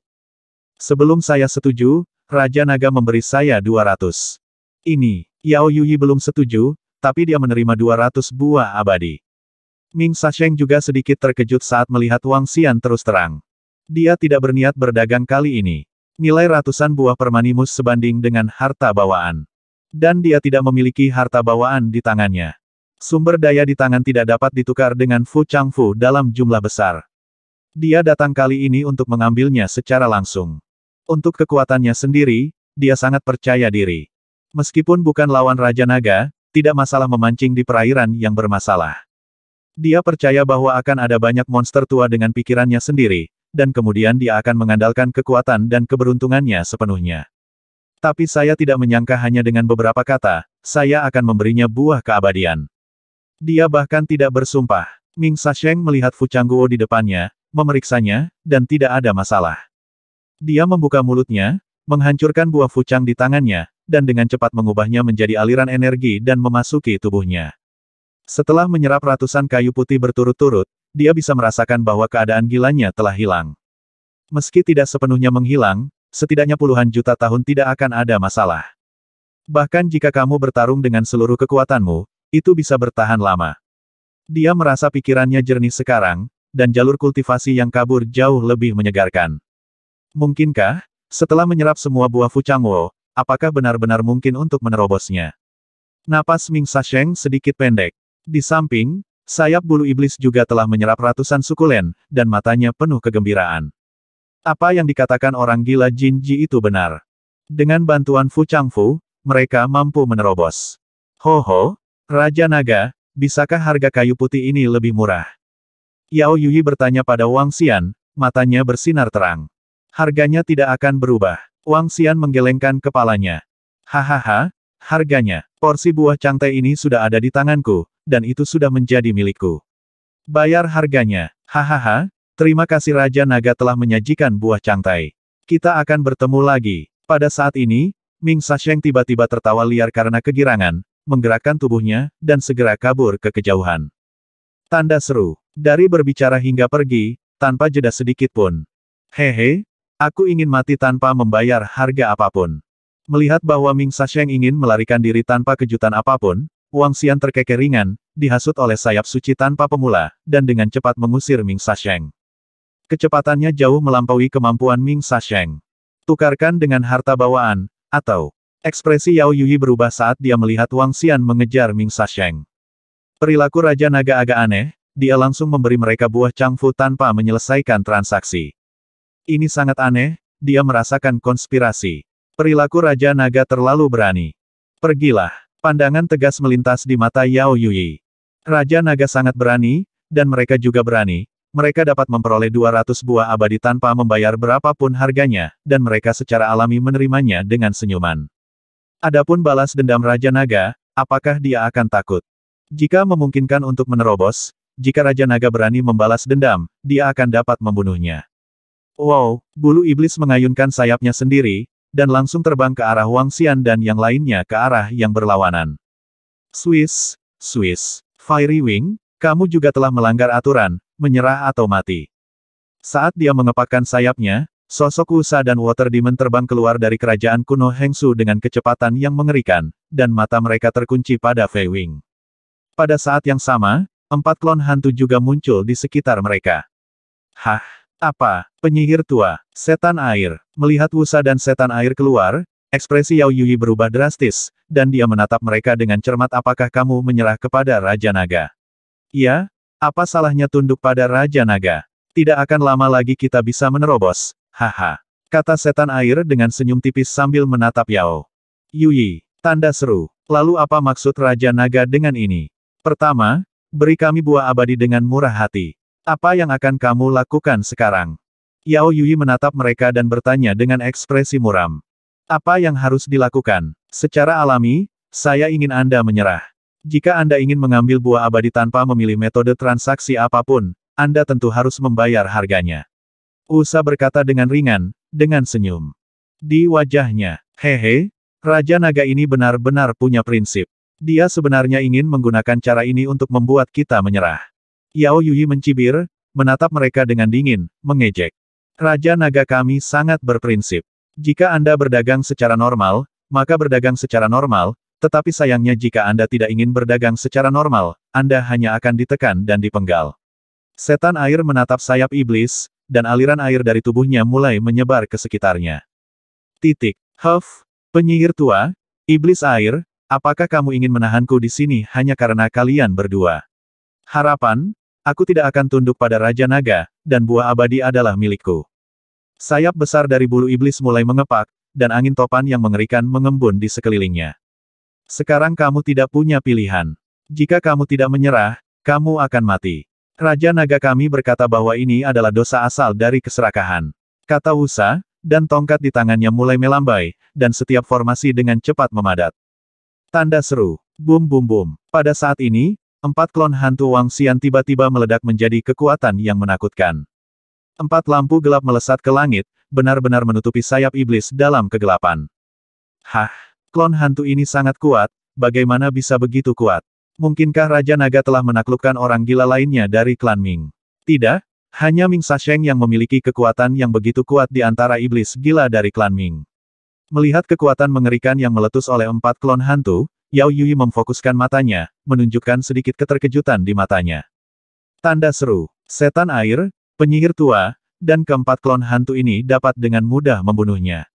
Sebelum saya setuju, Raja Naga memberi saya 200. Ini, Yao Yui belum setuju, tapi dia menerima 200 buah abadi. Ming Sasheng juga sedikit terkejut saat melihat Wang Xian terus terang. Dia tidak berniat berdagang kali ini. Nilai ratusan buah permanimus sebanding dengan harta bawaan. Dan dia tidak memiliki harta bawaan di tangannya. Sumber daya di tangan tidak dapat ditukar dengan Fu Changfu dalam jumlah besar. Dia datang kali ini untuk mengambilnya secara langsung. Untuk kekuatannya sendiri, dia sangat percaya diri. Meskipun bukan lawan Raja Naga, tidak masalah memancing di perairan yang bermasalah. Dia percaya bahwa akan ada banyak monster tua dengan pikirannya sendiri, dan kemudian dia akan mengandalkan kekuatan dan keberuntungannya sepenuhnya. Tapi saya tidak menyangka hanya dengan beberapa kata, saya akan memberinya buah keabadian. Dia bahkan tidak bersumpah. Ming Sasheng melihat Fu Changguo di depannya, memeriksanya, dan tidak ada masalah. Dia membuka mulutnya, menghancurkan buah Fu Chang di tangannya, dan dengan cepat mengubahnya menjadi aliran energi dan memasuki tubuhnya. Setelah menyerap ratusan kayu putih berturut-turut, dia bisa merasakan bahwa keadaan gilanya telah hilang. Meski tidak sepenuhnya menghilang, setidaknya puluhan juta tahun tidak akan ada masalah. Bahkan jika kamu bertarung dengan seluruh kekuatanmu, itu bisa bertahan lama. Dia merasa pikirannya jernih sekarang, dan jalur kultivasi yang kabur jauh lebih menyegarkan. Mungkinkah, setelah menyerap semua buah Fuchangwo, apakah benar-benar mungkin untuk menerobosnya? Napas Ming Sasheng sedikit pendek. Di samping, sayap bulu iblis juga telah menyerap ratusan sukulen, dan matanya penuh kegembiraan. Apa yang dikatakan orang gila Jin Ji itu benar. Dengan bantuan Fu Changfu, mereka mampu menerobos. Ho ho, Raja Naga, bisakah harga kayu putih ini lebih murah? Yao Yuyi bertanya pada Wang Xian, matanya bersinar terang. Harganya tidak akan berubah. Wang Xian menggelengkan kepalanya. Hahaha, harganya, porsi buah cangte ini sudah ada di tanganku, dan itu sudah menjadi milikku. Bayar harganya, hahaha, Terima kasih Raja Naga telah menyajikan buah cangtai. Kita akan bertemu lagi. Pada saat ini, Ming Sasheng tiba-tiba tertawa liar karena kegirangan, menggerakkan tubuhnya, dan segera kabur ke kejauhan. Tanda seru. Dari berbicara hingga pergi, tanpa jeda sedikit pun. Hehe, aku ingin mati tanpa membayar harga apapun. Melihat bahwa Ming Sasheng ingin melarikan diri tanpa kejutan apapun, Wang Xian terkekeh ringan, dihasut oleh sayap suci tanpa pemula, dan dengan cepat mengusir Ming Sasheng. Kecepatannya jauh melampaui kemampuan Ming Sasheng. Tukarkan dengan harta bawaan, atau ekspresi Yao Yuyi berubah saat dia melihat Wang Xian mengejar Ming Sasheng. Perilaku Raja Naga agak aneh, dia langsung memberi mereka buah cangfu tanpa menyelesaikan transaksi. Ini sangat aneh, dia merasakan konspirasi. Perilaku Raja Naga terlalu berani. Pergilah. Pandangan tegas melintas di mata Yao Yuyi. Raja Naga sangat berani, dan mereka juga berani, mereka dapat memperoleh 200 buah abadi tanpa membayar berapapun harganya, dan mereka secara alami menerimanya dengan senyuman. Adapun balas dendam Raja Naga, apakah dia akan takut? Jika memungkinkan untuk menerobos, jika Raja Naga berani membalas dendam, dia akan dapat membunuhnya. Wow, bulu iblis mengayunkan sayapnya sendiri, dan langsung terbang ke arah Wang Xian dan yang lainnya ke arah yang berlawanan. Swiss, Swiss, Fiery Wing, kamu juga telah melanggar aturan, menyerah atau mati. Saat dia mengepakkan sayapnya, sosok Usa dan Water Demon terbang keluar dari kerajaan kuno Hengsu dengan kecepatan yang mengerikan, dan mata mereka terkunci pada Fei Wing. Pada saat yang sama, empat klon hantu juga muncul di sekitar mereka. Hah, apa, penyihir tua, setan air, melihat Usa dan setan air keluar, Ekspresi Yao Yui berubah drastis, dan dia menatap mereka dengan cermat apakah kamu menyerah kepada Raja Naga. Iya, apa salahnya tunduk pada Raja Naga? Tidak akan lama lagi kita bisa menerobos. Haha. Kata setan air dengan senyum tipis sambil menatap Yao. Yui. Tanda seru. Lalu apa maksud Raja Naga dengan ini? Pertama, beri kami buah abadi dengan murah hati. Apa yang akan kamu lakukan sekarang? Yao Yui menatap mereka dan bertanya dengan ekspresi muram. Apa yang harus dilakukan? Secara alami, saya ingin Anda menyerah. Jika Anda ingin mengambil buah abadi tanpa memilih metode transaksi apapun, Anda tentu harus membayar harganya. Usa berkata dengan ringan, dengan senyum. Di wajahnya, hehe, Raja Naga ini benar-benar punya prinsip. Dia sebenarnya ingin menggunakan cara ini untuk membuat kita menyerah. Yao Yuyi mencibir, menatap mereka dengan dingin, mengejek. Raja Naga kami sangat berprinsip. Jika Anda berdagang secara normal, maka berdagang secara normal, tetapi sayangnya jika Anda tidak ingin berdagang secara normal, Anda hanya akan ditekan dan dipenggal. Setan air menatap sayap iblis, dan aliran air dari tubuhnya mulai menyebar ke sekitarnya. Titik. Huff, penyihir tua, iblis air, apakah kamu ingin menahanku di sini hanya karena kalian berdua? Harapan, aku tidak akan tunduk pada Raja Naga, dan buah abadi adalah milikku. Sayap besar dari bulu iblis mulai mengepak, dan angin topan yang mengerikan mengembun di sekelilingnya. Sekarang kamu tidak punya pilihan. Jika kamu tidak menyerah, kamu akan mati. Raja naga kami berkata bahwa ini adalah dosa asal dari keserakahan. Kata Usa, dan tongkat di tangannya mulai melambai, dan setiap formasi dengan cepat memadat. Tanda seru. Bum bum bum. Pada saat ini, empat klon hantu Wang Xian tiba-tiba meledak menjadi kekuatan yang menakutkan. Empat lampu gelap melesat ke langit, benar-benar menutupi sayap iblis dalam kegelapan. Hah! Klon hantu ini sangat kuat, bagaimana bisa begitu kuat? Mungkinkah Raja Naga telah menaklukkan orang gila lainnya dari klan Ming? Tidak, hanya Ming Sasheng yang memiliki kekuatan yang begitu kuat di antara iblis gila dari klan Ming. Melihat kekuatan mengerikan yang meletus oleh empat klon hantu, Yao Yui memfokuskan matanya, menunjukkan sedikit keterkejutan di matanya. Tanda seru, setan air, penyihir tua, dan keempat klon hantu ini dapat dengan mudah membunuhnya.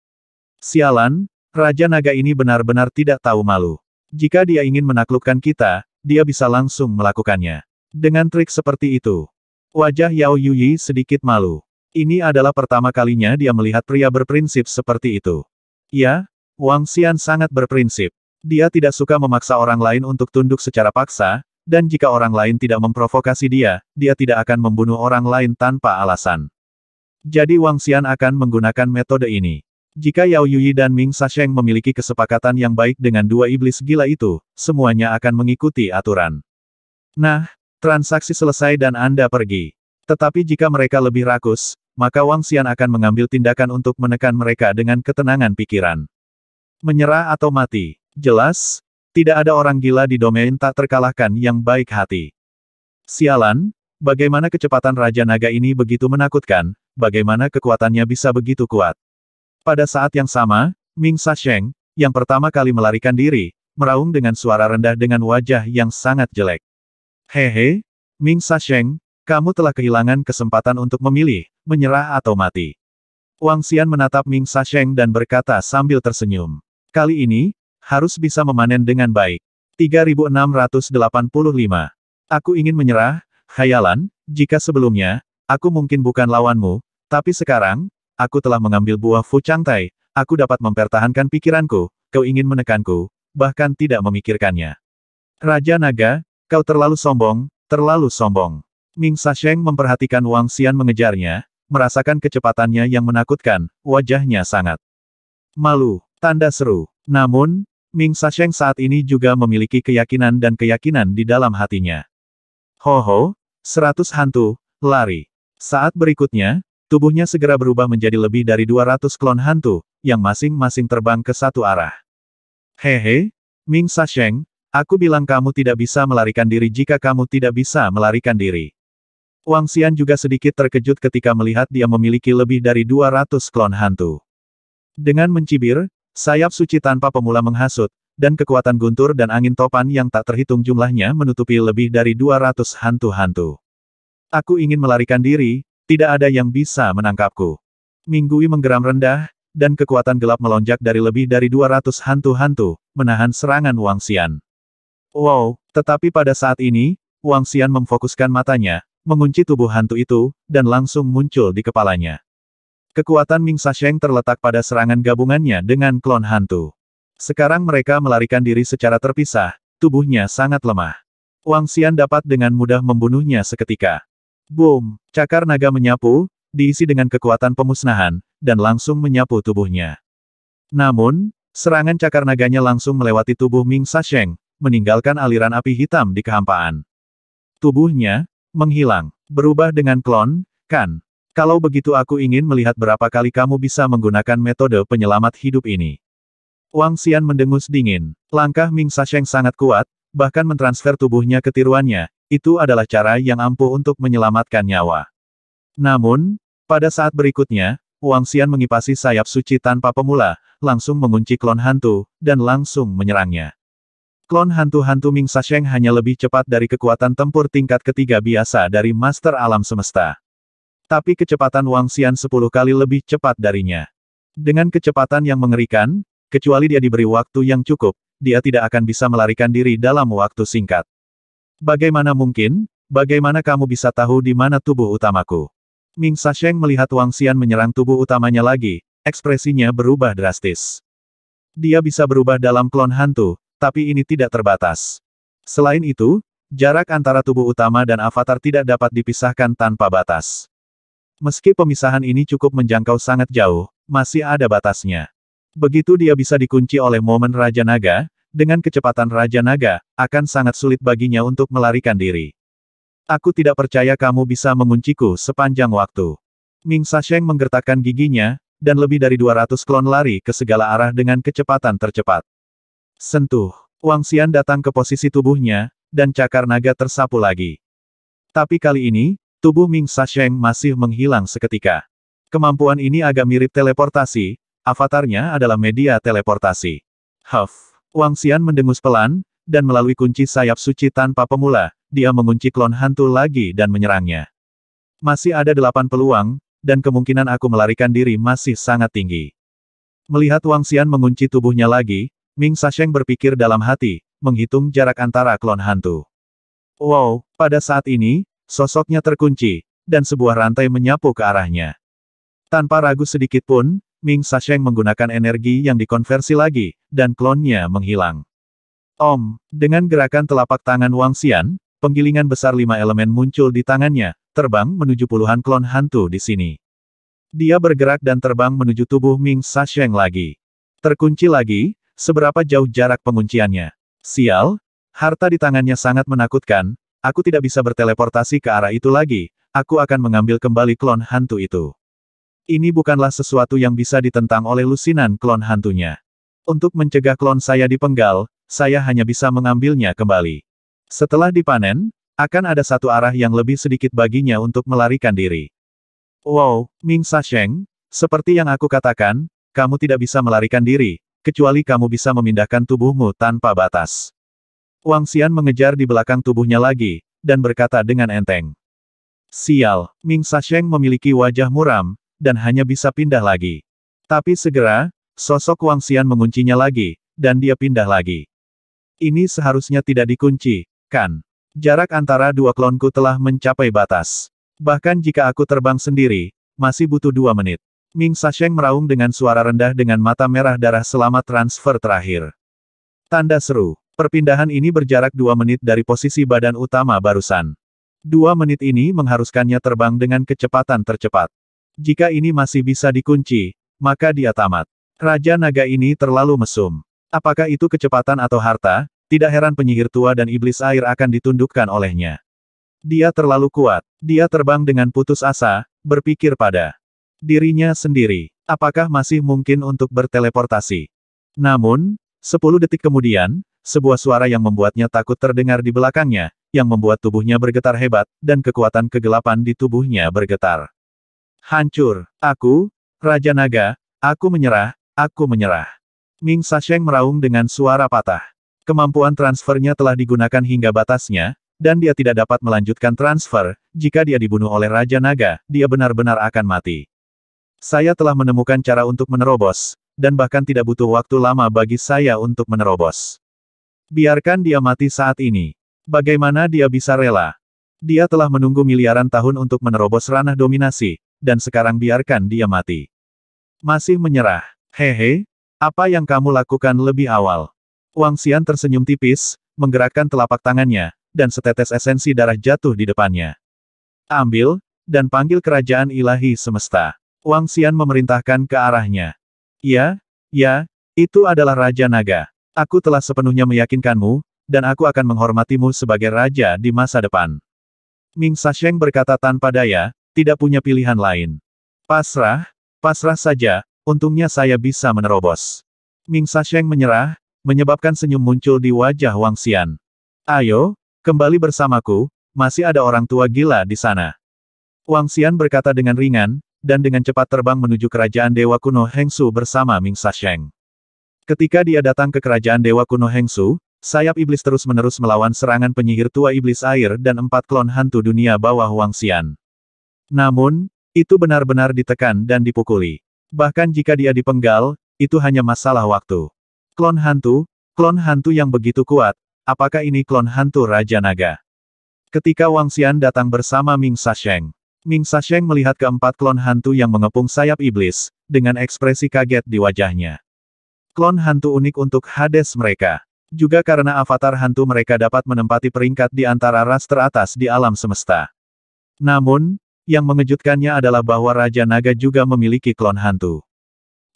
Sialan, Raja naga ini benar-benar tidak tahu malu. Jika dia ingin menaklukkan kita, dia bisa langsung melakukannya. Dengan trik seperti itu, wajah Yao Yuyi sedikit malu. Ini adalah pertama kalinya dia melihat pria berprinsip seperti itu. Ya, Wang Xian sangat berprinsip. Dia tidak suka memaksa orang lain untuk tunduk secara paksa, dan jika orang lain tidak memprovokasi dia, dia tidak akan membunuh orang lain tanpa alasan. Jadi Wang Xian akan menggunakan metode ini. Jika Yao Yuyi dan Ming Sasheng memiliki kesepakatan yang baik dengan dua iblis gila itu, semuanya akan mengikuti aturan. Nah, transaksi selesai dan Anda pergi. Tetapi jika mereka lebih rakus, maka Wang Xian akan mengambil tindakan untuk menekan mereka dengan ketenangan pikiran. Menyerah atau mati, jelas, tidak ada orang gila di domain tak terkalahkan yang baik hati. Sialan, bagaimana kecepatan Raja Naga ini begitu menakutkan, bagaimana kekuatannya bisa begitu kuat. Pada saat yang sama, Ming Sasheng, yang pertama kali melarikan diri, meraung dengan suara rendah dengan wajah yang sangat jelek. Hehe, Ming Sasheng, kamu telah kehilangan kesempatan untuk memilih, menyerah atau mati. Wang Xian menatap Ming Sasheng dan berkata sambil tersenyum. Kali ini, harus bisa memanen dengan baik. 3685. Aku ingin menyerah, khayalan, jika sebelumnya, aku mungkin bukan lawanmu, tapi sekarang, aku telah mengambil buah Fu Changtai, aku dapat mempertahankan pikiranku, kau ingin menekanku, bahkan tidak memikirkannya. Raja Naga, kau terlalu sombong, terlalu sombong. Ming Sasheng memperhatikan Wang Xian mengejarnya, merasakan kecepatannya yang menakutkan, wajahnya sangat malu, tanda seru. Namun, Ming Sasheng saat ini juga memiliki keyakinan dan keyakinan di dalam hatinya. Ho ho, seratus hantu, lari. Saat berikutnya, Tubuhnya segera berubah menjadi lebih dari 200 klon hantu, yang masing-masing terbang ke satu arah. Hehe, Ming Sasheng, aku bilang kamu tidak bisa melarikan diri jika kamu tidak bisa melarikan diri. Wang Xian juga sedikit terkejut ketika melihat dia memiliki lebih dari 200 klon hantu. Dengan mencibir, sayap suci tanpa pemula menghasut, dan kekuatan guntur dan angin topan yang tak terhitung jumlahnya menutupi lebih dari 200 hantu-hantu. Aku ingin melarikan diri, tidak ada yang bisa menangkapku. Minggui menggeram rendah, dan kekuatan gelap melonjak dari lebih dari 200 hantu-hantu, menahan serangan Wang Xian. Wow, tetapi pada saat ini, Wang Xian memfokuskan matanya, mengunci tubuh hantu itu, dan langsung muncul di kepalanya. Kekuatan Ming Sasheng terletak pada serangan gabungannya dengan klon hantu. Sekarang mereka melarikan diri secara terpisah, tubuhnya sangat lemah. Wang Xian dapat dengan mudah membunuhnya seketika. Boom! Cakar naga menyapu, diisi dengan kekuatan pemusnahan, dan langsung menyapu tubuhnya. Namun, serangan cakar naganya langsung melewati tubuh Ming Sasheng, meninggalkan aliran api hitam di kehampaan. Tubuhnya, menghilang, berubah dengan klon, kan? Kalau begitu aku ingin melihat berapa kali kamu bisa menggunakan metode penyelamat hidup ini. Wang Xian mendengus dingin. Langkah Ming Sasheng sangat kuat, bahkan mentransfer tubuhnya ke tiruannya, itu adalah cara yang ampuh untuk menyelamatkan nyawa. Namun, pada saat berikutnya, Wang Xian mengipasi sayap suci tanpa pemula, langsung mengunci klon hantu, dan langsung menyerangnya. Klon hantu-hantu Ming Sasheng hanya lebih cepat dari kekuatan tempur tingkat ketiga biasa dari Master Alam Semesta. Tapi kecepatan Wang Xian sepuluh kali lebih cepat darinya. Dengan kecepatan yang mengerikan, kecuali dia diberi waktu yang cukup, dia tidak akan bisa melarikan diri dalam waktu singkat. Bagaimana mungkin, bagaimana kamu bisa tahu di mana tubuh utamaku? Ming Sasheng melihat Wang Xian menyerang tubuh utamanya lagi, ekspresinya berubah drastis. Dia bisa berubah dalam klon hantu, tapi ini tidak terbatas. Selain itu, jarak antara tubuh utama dan avatar tidak dapat dipisahkan tanpa batas. Meski pemisahan ini cukup menjangkau sangat jauh, masih ada batasnya. Begitu dia bisa dikunci oleh momen Raja Naga, dengan kecepatan Raja Naga, akan sangat sulit baginya untuk melarikan diri. Aku tidak percaya kamu bisa mengunciku sepanjang waktu. Ming Sasheng menggertakkan giginya, dan lebih dari 200 klon lari ke segala arah dengan kecepatan tercepat. Sentuh. Wang Xian datang ke posisi tubuhnya, dan cakar naga tersapu lagi. Tapi kali ini, tubuh Ming Sasheng masih menghilang seketika. Kemampuan ini agak mirip teleportasi, avatarnya adalah media teleportasi. Huff. Wang Xian mendengus pelan, dan melalui kunci sayap suci tanpa pemula, dia mengunci klon hantu lagi dan menyerangnya. Masih ada delapan peluang, dan kemungkinan aku melarikan diri masih sangat tinggi. Melihat Wang Xian mengunci tubuhnya lagi, Ming Sasheng berpikir dalam hati, menghitung jarak antara klon hantu. Wow, pada saat ini, sosoknya terkunci, dan sebuah rantai menyapu ke arahnya. Tanpa ragu sedikit pun, Ming Sasheng menggunakan energi yang dikonversi lagi, dan klonnya menghilang. Om, dengan gerakan telapak tangan Wang Xian, penggilingan besar lima elemen muncul di tangannya, terbang menuju puluhan klon hantu di sini. Dia bergerak dan terbang menuju tubuh Ming Sasheng lagi. Terkunci lagi, seberapa jauh jarak pengunciannya. Sial, harta di tangannya sangat menakutkan, aku tidak bisa berteleportasi ke arah itu lagi, aku akan mengambil kembali klon hantu itu. Ini bukanlah sesuatu yang bisa ditentang oleh lusinan klon hantunya. Untuk mencegah klon saya dipenggal, saya hanya bisa mengambilnya kembali. Setelah dipanen, akan ada satu arah yang lebih sedikit baginya untuk melarikan diri. Wow, Ming Sasheng, seperti yang aku katakan, kamu tidak bisa melarikan diri, kecuali kamu bisa memindahkan tubuhmu tanpa batas. Wang Xian mengejar di belakang tubuhnya lagi, dan berkata dengan enteng. Sial, Ming Sasheng memiliki wajah muram, dan hanya bisa pindah lagi. Tapi segera, sosok Wang Xian menguncinya lagi, dan dia pindah lagi. Ini seharusnya tidak dikunci, kan? Jarak antara dua klonku telah mencapai batas. Bahkan jika aku terbang sendiri, masih butuh dua menit. Ming Sasheng meraung dengan suara rendah dengan mata merah darah selama transfer terakhir. Tanda seru. Perpindahan ini berjarak dua menit dari posisi badan utama barusan. Dua menit ini mengharuskannya terbang dengan kecepatan tercepat. Jika ini masih bisa dikunci, maka dia tamat. Raja naga ini terlalu mesum. Apakah itu kecepatan atau harta? Tidak heran penyihir tua dan iblis air akan ditundukkan olehnya. Dia terlalu kuat. Dia terbang dengan putus asa, berpikir pada dirinya sendiri. Apakah masih mungkin untuk berteleportasi? Namun, sepuluh detik kemudian, sebuah suara yang membuatnya takut terdengar di belakangnya, yang membuat tubuhnya bergetar hebat, dan kekuatan kegelapan di tubuhnya bergetar. Hancur. Aku, Raja Naga, aku menyerah, aku menyerah. Ming Sasheng meraung dengan suara patah. Kemampuan transfernya telah digunakan hingga batasnya, dan dia tidak dapat melanjutkan transfer, jika dia dibunuh oleh Raja Naga, dia benar-benar akan mati. Saya telah menemukan cara untuk menerobos, dan bahkan tidak butuh waktu lama bagi saya untuk menerobos. Biarkan dia mati saat ini. Bagaimana dia bisa rela? Dia telah menunggu miliaran tahun untuk menerobos ranah dominasi, dan sekarang biarkan dia mati. Masih menyerah. Hehe, apa yang kamu lakukan lebih awal? Wang Xian tersenyum tipis, menggerakkan telapak tangannya, dan setetes esensi darah jatuh di depannya. Ambil, dan panggil kerajaan ilahi semesta. Wang Xian memerintahkan ke arahnya. Ya, ya, itu adalah Raja Naga. Aku telah sepenuhnya meyakinkanmu, dan aku akan menghormatimu sebagai raja di masa depan. Ming Sasheng berkata tanpa daya, tidak punya pilihan lain. Pasrah, pasrah saja, untungnya saya bisa menerobos. Ming Sasheng menyerah, menyebabkan senyum muncul di wajah Wang Xian. Ayo, kembali bersamaku, masih ada orang tua gila di sana. Wang Xian berkata dengan ringan, dan dengan cepat terbang menuju kerajaan Dewa Kuno Hengsu bersama Ming Sasheng. Ketika dia datang ke kerajaan Dewa Kuno Hengsu, sayap iblis terus-menerus melawan serangan penyihir tua iblis air dan empat klon hantu dunia bawah Wang Xian. Namun, itu benar-benar ditekan dan dipukuli. Bahkan jika dia dipenggal, itu hanya masalah waktu. Klon hantu, klon hantu yang begitu kuat, apakah ini klon hantu Raja Naga? Ketika Wang Xian datang bersama Ming Sasheng, Ming Sasheng melihat keempat klon hantu yang mengepung sayap iblis, dengan ekspresi kaget di wajahnya. Klon hantu unik untuk Hades mereka. Juga karena avatar hantu mereka dapat menempati peringkat di antara ras teratas di alam semesta. Namun, yang mengejutkannya adalah bahwa Raja Naga juga memiliki klon hantu.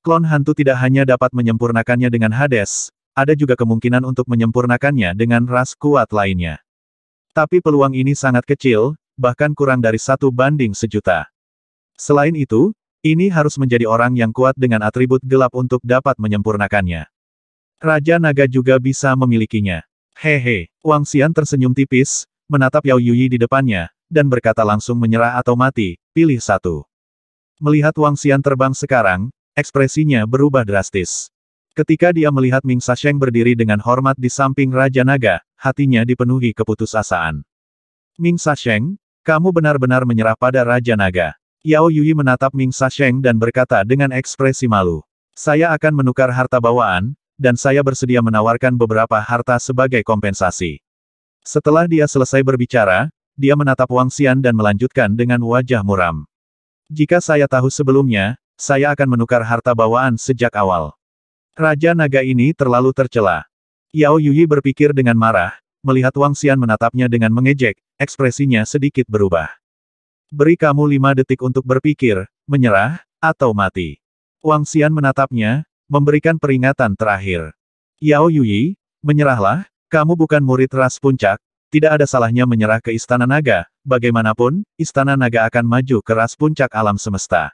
Klon hantu tidak hanya dapat menyempurnakannya dengan Hades, ada juga kemungkinan untuk menyempurnakannya dengan ras kuat lainnya. Tapi peluang ini sangat kecil, bahkan kurang dari satu banding sejuta. Selain itu, ini harus menjadi orang yang kuat dengan atribut gelap untuk dapat menyempurnakannya. Raja Naga juga bisa memilikinya. Hehe, Wang Xian tersenyum tipis, menatap Yao Yuyi di depannya, dan berkata langsung menyerah atau mati, pilih satu. Melihat Wang Xian terbang sekarang, ekspresinya berubah drastis. Ketika dia melihat Ming Sasheng berdiri dengan hormat di samping Raja Naga, hatinya dipenuhi keputusasaan. Ming Sasheng, kamu benar-benar menyerah pada Raja Naga. Yao Yui menatap Ming Sasheng dan berkata dengan ekspresi malu. Saya akan menukar harta bawaan, dan saya bersedia menawarkan beberapa harta sebagai kompensasi. Setelah dia selesai berbicara, dia menatap Wang Xian dan melanjutkan dengan wajah muram. Jika saya tahu sebelumnya, saya akan menukar harta bawaan sejak awal. Raja naga ini terlalu tercela. Yao Yuyi berpikir dengan marah, melihat Wang Xian menatapnya dengan mengejek, ekspresinya sedikit berubah. Beri kamu lima detik untuk berpikir, menyerah, atau mati. Wang Xian menatapnya, memberikan peringatan terakhir. Yao Yuyi, menyerahlah, kamu bukan murid ras puncak, tidak ada salahnya menyerah ke Istana Naga, bagaimanapun, Istana Naga akan maju keras puncak alam semesta.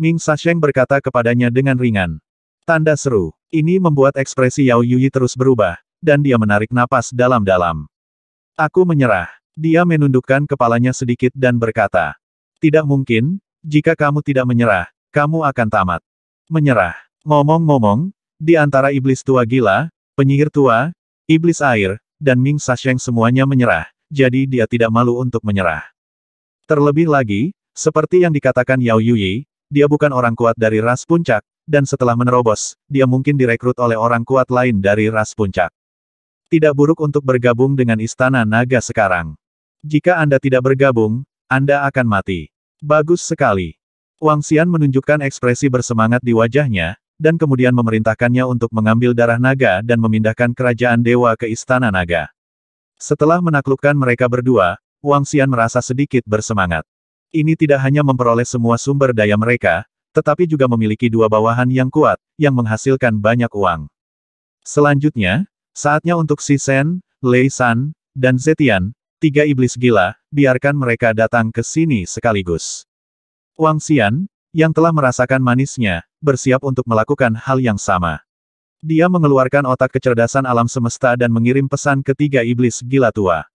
Ming Sasheng berkata kepadanya dengan ringan. Tanda seru, ini membuat ekspresi Yao Yuyi terus berubah, dan dia menarik napas dalam-dalam. Aku menyerah. Dia menundukkan kepalanya sedikit dan berkata. Tidak mungkin, jika kamu tidak menyerah, kamu akan tamat. Menyerah. Ngomong-ngomong, di antara iblis tua gila, penyihir tua, iblis air, dan Ming Sasheng semuanya menyerah, jadi dia tidak malu untuk menyerah. Terlebih lagi, seperti yang dikatakan Yao Yuyi, dia bukan orang kuat dari ras puncak, dan setelah menerobos, dia mungkin direkrut oleh orang kuat lain dari ras puncak. Tidak buruk untuk bergabung dengan Istana Naga sekarang. Jika Anda tidak bergabung, Anda akan mati. Bagus sekali. Wang Xian menunjukkan ekspresi bersemangat di wajahnya, dan kemudian memerintahkannya untuk mengambil darah naga dan memindahkan kerajaan dewa ke istana naga. Setelah menaklukkan mereka berdua, Wang Xian merasa sedikit bersemangat. Ini tidak hanya memperoleh semua sumber daya mereka, tetapi juga memiliki dua bawahan yang kuat, yang menghasilkan banyak uang. Selanjutnya, saatnya untuk Si Sen, Lei San, dan Zetian, tiga iblis gila, biarkan mereka datang ke sini sekaligus. Wang Xian, yang telah merasakan manisnya, bersiap untuk melakukan hal yang sama. Dia mengeluarkan otak kecerdasan alam semesta dan mengirim pesan ke tiga iblis gila tua.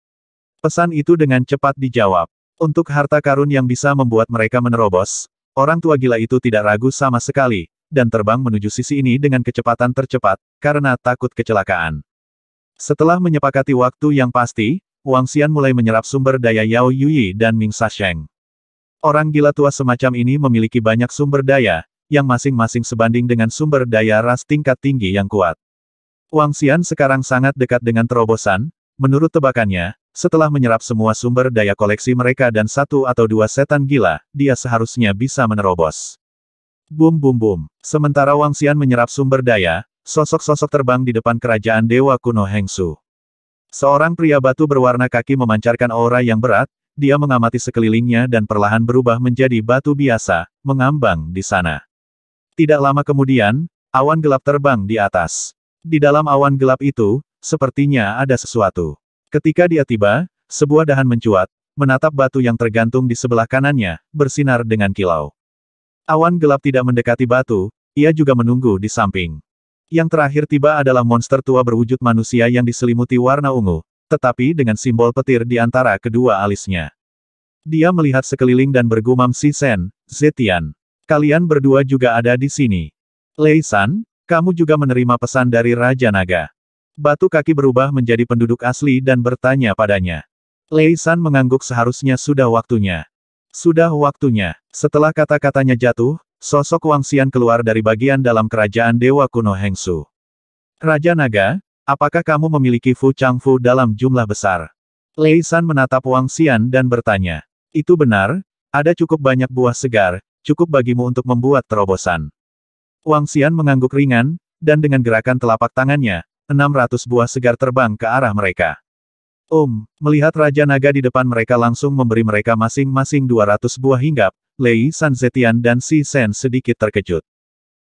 Pesan itu dengan cepat dijawab. Untuk harta karun yang bisa membuat mereka menerobos, orang tua gila itu tidak ragu sama sekali, dan terbang menuju sisi ini dengan kecepatan tercepat, karena takut kecelakaan. Setelah menyepakati waktu yang pasti, Wang Xian mulai menyerap sumber daya Yao Yui dan Ming Sasheng. Orang gila tua semacam ini memiliki banyak sumber daya, yang masing-masing sebanding dengan sumber daya ras tingkat tinggi yang kuat. Wang Xian sekarang sangat dekat dengan terobosan, menurut tebakannya, setelah menyerap semua sumber daya koleksi mereka dan satu atau dua setan gila, dia seharusnya bisa menerobos. Bum bum bum. Sementara Wang Xian menyerap sumber daya, sosok-sosok terbang di depan kerajaan Dewa Kuno Hengsu. Seorang pria batu berwarna kaki memancarkan aura yang berat, dia mengamati sekelilingnya dan perlahan berubah menjadi batu biasa, mengambang di sana. Tidak lama kemudian, awan gelap terbang di atas. Di dalam awan gelap itu, sepertinya ada sesuatu. Ketika dia tiba, sebuah dahan mencuat, menatap batu yang tergantung di sebelah kanannya, bersinar dengan kilau. Awan gelap tidak mendekati batu, ia juga menunggu di samping. Yang terakhir tiba adalah monster tua berwujud manusia yang diselimuti warna ungu, tetapi dengan simbol petir di antara kedua alisnya. Dia melihat sekeliling dan bergumam si Sen, Zetian. Kalian berdua juga ada di sini. Lei San, kamu juga menerima pesan dari Raja Naga. Batu kaki berubah menjadi penduduk asli dan bertanya padanya. Lei San mengangguk seharusnya sudah waktunya. Sudah waktunya. Setelah kata-katanya jatuh, sosok Wang Xian keluar dari bagian dalam kerajaan Dewa Kuno Hengsu. Raja Naga, Apakah kamu memiliki Fu Changfu dalam jumlah besar? Lei San menatap Wang Xian dan bertanya. Itu benar, ada cukup banyak buah segar, cukup bagimu untuk membuat terobosan. Wang Xian mengangguk ringan, dan dengan gerakan telapak tangannya, 600 buah segar terbang ke arah mereka. um, melihat Raja Naga di depan mereka langsung memberi mereka masing-masing 200 buah hinggap, Lei San Zetian dan Si Sen sedikit terkejut.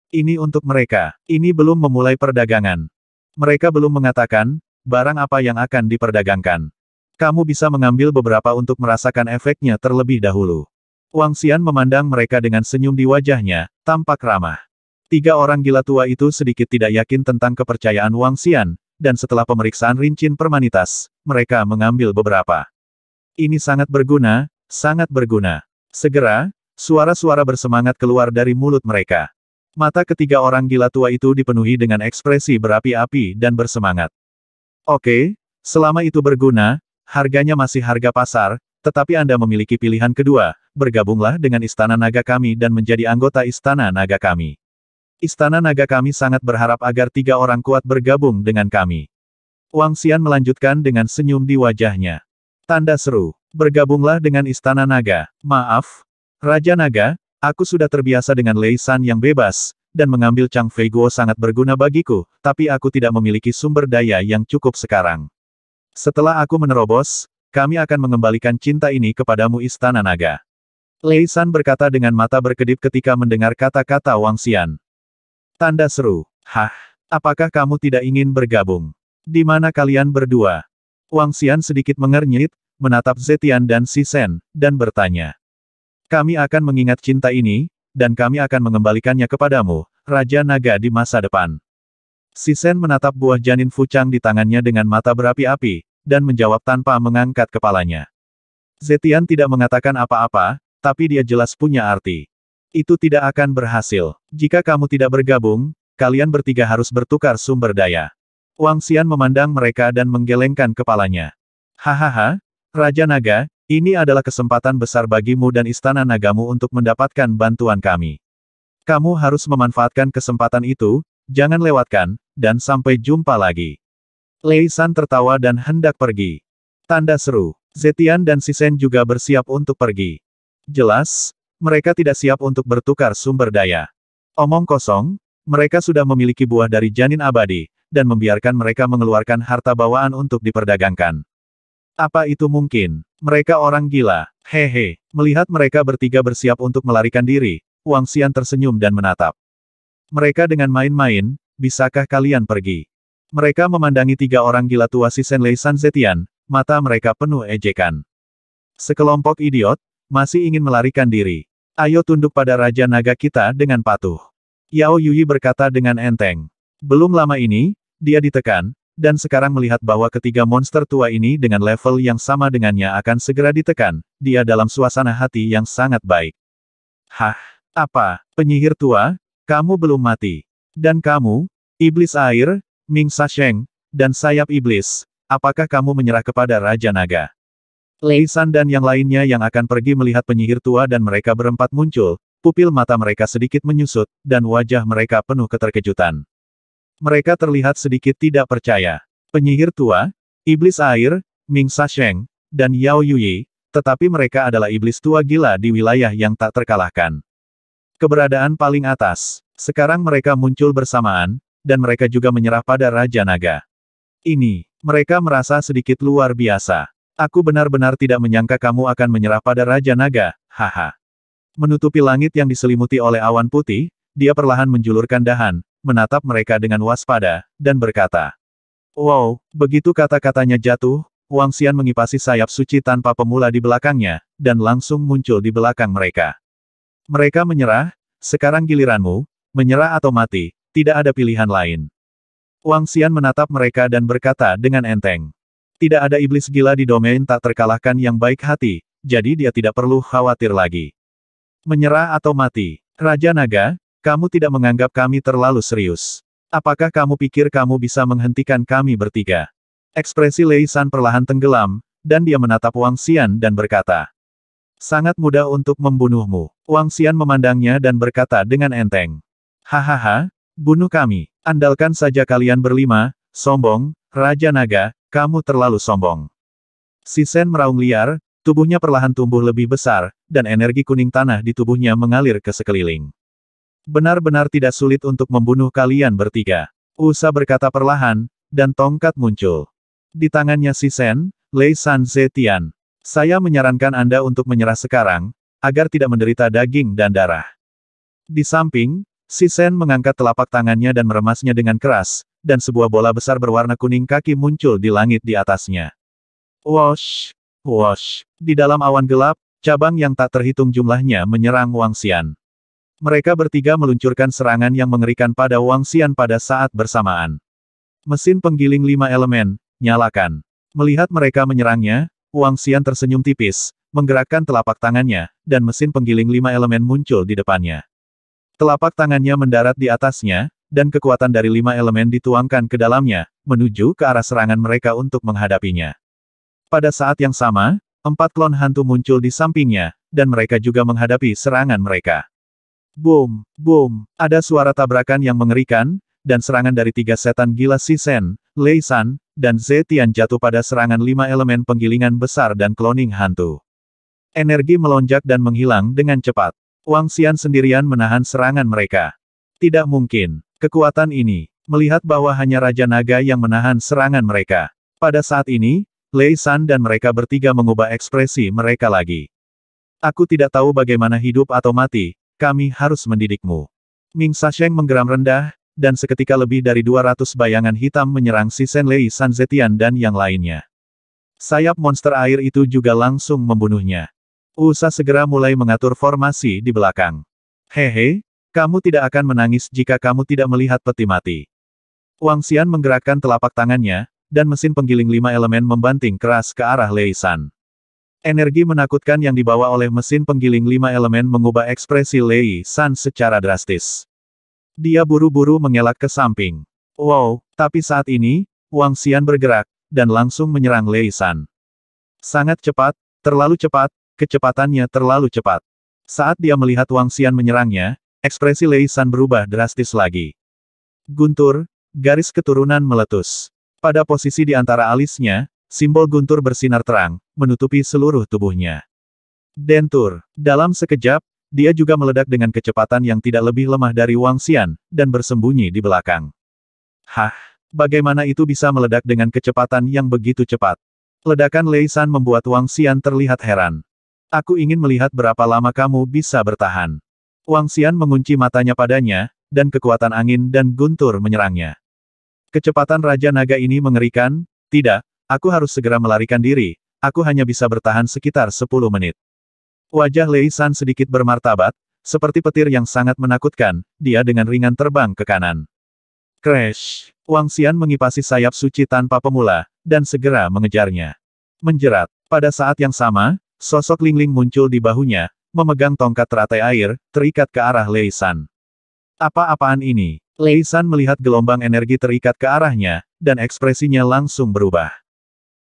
Ini untuk mereka, ini belum memulai perdagangan. Mereka belum mengatakan, barang apa yang akan diperdagangkan. Kamu bisa mengambil beberapa untuk merasakan efeknya terlebih dahulu. Wang Xian memandang mereka dengan senyum di wajahnya, tampak ramah. Tiga orang gila tua itu sedikit tidak yakin tentang kepercayaan Wang Xian, dan setelah pemeriksaan rincin permanitas, mereka mengambil beberapa. Ini sangat berguna, sangat berguna. Segera, suara-suara bersemangat keluar dari mulut mereka. Mata ketiga orang gila tua itu dipenuhi dengan ekspresi berapi-api dan bersemangat. Oke, selama itu berguna, harganya masih harga pasar, tetapi Anda memiliki pilihan kedua, bergabunglah dengan Istana Naga kami dan menjadi anggota Istana Naga kami. Istana Naga kami sangat berharap agar tiga orang kuat bergabung dengan kami. Wang Xian melanjutkan dengan senyum di wajahnya. Tanda seru, bergabunglah dengan Istana Naga. Maaf, Raja Naga, Aku sudah terbiasa dengan Lei San yang bebas, dan mengambil Chang Fei Guo sangat berguna bagiku, tapi aku tidak memiliki sumber daya yang cukup sekarang. Setelah aku menerobos, kami akan mengembalikan cinta ini kepadamu Istana Naga. Lei San berkata dengan mata berkedip ketika mendengar kata-kata Wang Xian. Tanda seru. Hah, apakah kamu tidak ingin bergabung? Di mana kalian berdua? Wang Xian sedikit mengernyit, menatap Zetian dan Si Sen, dan bertanya. Kami akan mengingat cinta ini, dan kami akan mengembalikannya kepadamu, Raja Naga di masa depan. Sisen menatap buah janin Fuchang di tangannya dengan mata berapi-api, dan menjawab tanpa mengangkat kepalanya. Zetian tidak mengatakan apa-apa, tapi dia jelas punya arti. Itu tidak akan berhasil. Jika kamu tidak bergabung, kalian bertiga harus bertukar sumber daya. Wang Xian memandang mereka dan menggelengkan kepalanya. Hahaha, Raja Naga, ini adalah kesempatan besar bagimu dan istana nagamu untuk mendapatkan bantuan kami. Kamu harus memanfaatkan kesempatan itu, jangan lewatkan, dan sampai jumpa lagi. Lei San tertawa dan hendak pergi. Tanda seru. Zetian dan Sisen juga bersiap untuk pergi. Jelas, mereka tidak siap untuk bertukar sumber daya. Omong kosong, mereka sudah memiliki buah dari janin abadi, dan membiarkan mereka mengeluarkan harta bawaan untuk diperdagangkan. Apa itu mungkin? Mereka orang gila. Hehe. Melihat mereka bertiga bersiap untuk melarikan diri, Wang Xian tersenyum dan menatap. Mereka dengan main-main, bisakah kalian pergi? Mereka memandangi tiga orang gila tua si Senlei San Zetian, mata mereka penuh ejekan. Sekelompok idiot, masih ingin melarikan diri. Ayo tunduk pada Raja Naga kita dengan patuh. Yao Yuyi berkata dengan enteng. Belum lama ini, dia ditekan, dan sekarang melihat bahwa ketiga monster tua ini dengan level yang sama dengannya akan segera ditekan, dia dalam suasana hati yang sangat baik. Hah? Apa? Penyihir tua? Kamu belum mati. Dan kamu, Iblis Air, Ming Sasheng, dan Sayap Iblis, apakah kamu menyerah kepada Raja Naga? Lei San dan yang lainnya yang akan pergi melihat penyihir tua dan mereka berempat muncul, pupil mata mereka sedikit menyusut, dan wajah mereka penuh keterkejutan. Mereka terlihat sedikit tidak percaya. Penyihir tua, iblis air, Ming Sheng, dan Yao Yuyi, tetapi mereka adalah iblis tua gila di wilayah yang tak terkalahkan. Keberadaan paling atas. Sekarang mereka muncul bersamaan, dan mereka juga menyerah pada Raja Naga. Ini, mereka merasa sedikit luar biasa. Aku benar-benar tidak menyangka kamu akan menyerah pada Raja Naga, haha. Menutupi langit yang diselimuti oleh awan putih, dia perlahan menjulurkan dahan, menatap mereka dengan waspada, dan berkata, Wow, begitu kata-katanya jatuh, Wang Xian mengipasi sayap suci tanpa pemula di belakangnya, dan langsung muncul di belakang mereka. Mereka menyerah, sekarang giliranmu, menyerah atau mati, tidak ada pilihan lain. Wang Xian menatap mereka dan berkata dengan enteng. Tidak ada iblis gila di domain tak terkalahkan yang baik hati, jadi dia tidak perlu khawatir lagi. Menyerah atau mati, Raja Naga, kamu tidak menganggap kami terlalu serius. Apakah kamu pikir kamu bisa menghentikan kami bertiga? Ekspresi Lei San perlahan tenggelam, dan dia menatap Wang Xian dan berkata, Sangat mudah untuk membunuhmu. Wang Xian memandangnya dan berkata dengan enteng. Hahaha, bunuh kami. Andalkan saja kalian berlima, sombong, Raja Naga, kamu terlalu sombong. Si Sen meraung liar, tubuhnya perlahan tumbuh lebih besar, dan energi kuning tanah di tubuhnya mengalir ke sekeliling. Benar-benar tidak sulit untuk membunuh kalian bertiga. Usa berkata perlahan, dan tongkat muncul. Di tangannya si Sen, Lei San Zetian. Saya menyarankan Anda untuk menyerah sekarang, agar tidak menderita daging dan darah. Di samping, si Sen mengangkat telapak tangannya dan meremasnya dengan keras, dan sebuah bola besar berwarna kuning kaki muncul di langit di atasnya. Wash! Wash! Di dalam awan gelap, cabang yang tak terhitung jumlahnya menyerang Wang Xian. Mereka bertiga meluncurkan serangan yang mengerikan pada Wang Xian pada saat bersamaan. Mesin penggiling lima elemen, nyalakan. Melihat mereka menyerangnya, Wang Xian tersenyum tipis, menggerakkan telapak tangannya, dan mesin penggiling lima elemen muncul di depannya. Telapak tangannya mendarat di atasnya, dan kekuatan dari lima elemen dituangkan ke dalamnya, menuju ke arah serangan mereka untuk menghadapinya. Pada saat yang sama, empat klon hantu muncul di sampingnya, dan mereka juga menghadapi serangan mereka. Boom, boom, ada suara tabrakan yang mengerikan, dan serangan dari tiga setan gila Sisen, Lei San, dan Zetian jatuh pada serangan lima elemen penggilingan besar dan kloning hantu. Energi melonjak dan menghilang dengan cepat. Wang Xian sendirian menahan serangan mereka. Tidak mungkin, kekuatan ini, melihat bahwa hanya Raja Naga yang menahan serangan mereka. Pada saat ini, Lei San dan mereka bertiga mengubah ekspresi mereka lagi. Aku tidak tahu bagaimana hidup atau mati, kami harus mendidikmu. Ming Sasheng menggeram rendah, dan seketika lebih dari 200 bayangan hitam menyerang si San Zetian, dan yang lainnya. Sayap monster air itu juga langsung membunuhnya. Usa segera mulai mengatur formasi di belakang. Hehe, kamu tidak akan menangis jika kamu tidak melihat peti mati. Wang Xian menggerakkan telapak tangannya, dan mesin penggiling lima elemen membanting keras ke arah Lei San. Energi menakutkan yang dibawa oleh mesin penggiling lima elemen mengubah ekspresi Lei San secara drastis. Dia buru-buru mengelak ke samping. Wow, tapi saat ini, Wang Xian bergerak, dan langsung menyerang Lei San. Sangat cepat, terlalu cepat, kecepatannya terlalu cepat. Saat dia melihat Wang Xian menyerangnya, ekspresi Lei San berubah drastis lagi. Guntur, garis keturunan meletus. Pada posisi di antara alisnya, Simbol guntur bersinar terang, menutupi seluruh tubuhnya. Dentur. Dalam sekejap, dia juga meledak dengan kecepatan yang tidak lebih lemah dari Wang Xian, dan bersembunyi di belakang. Hah? Bagaimana itu bisa meledak dengan kecepatan yang begitu cepat? Ledakan Lei San membuat Wang Xian terlihat heran. Aku ingin melihat berapa lama kamu bisa bertahan. Wang Xian mengunci matanya padanya, dan kekuatan angin dan guntur menyerangnya. Kecepatan Raja Naga ini mengerikan, tidak, Aku harus segera melarikan diri, aku hanya bisa bertahan sekitar 10 menit. Wajah Lei San sedikit bermartabat, seperti petir yang sangat menakutkan, dia dengan ringan terbang ke kanan. Crash! Wang Xian mengipasi sayap suci tanpa pemula, dan segera mengejarnya. Menjerat. Pada saat yang sama, sosok Ling Ling muncul di bahunya, memegang tongkat teratai air, terikat ke arah Lei San. Apa-apaan ini? Lei San melihat gelombang energi terikat ke arahnya, dan ekspresinya langsung berubah.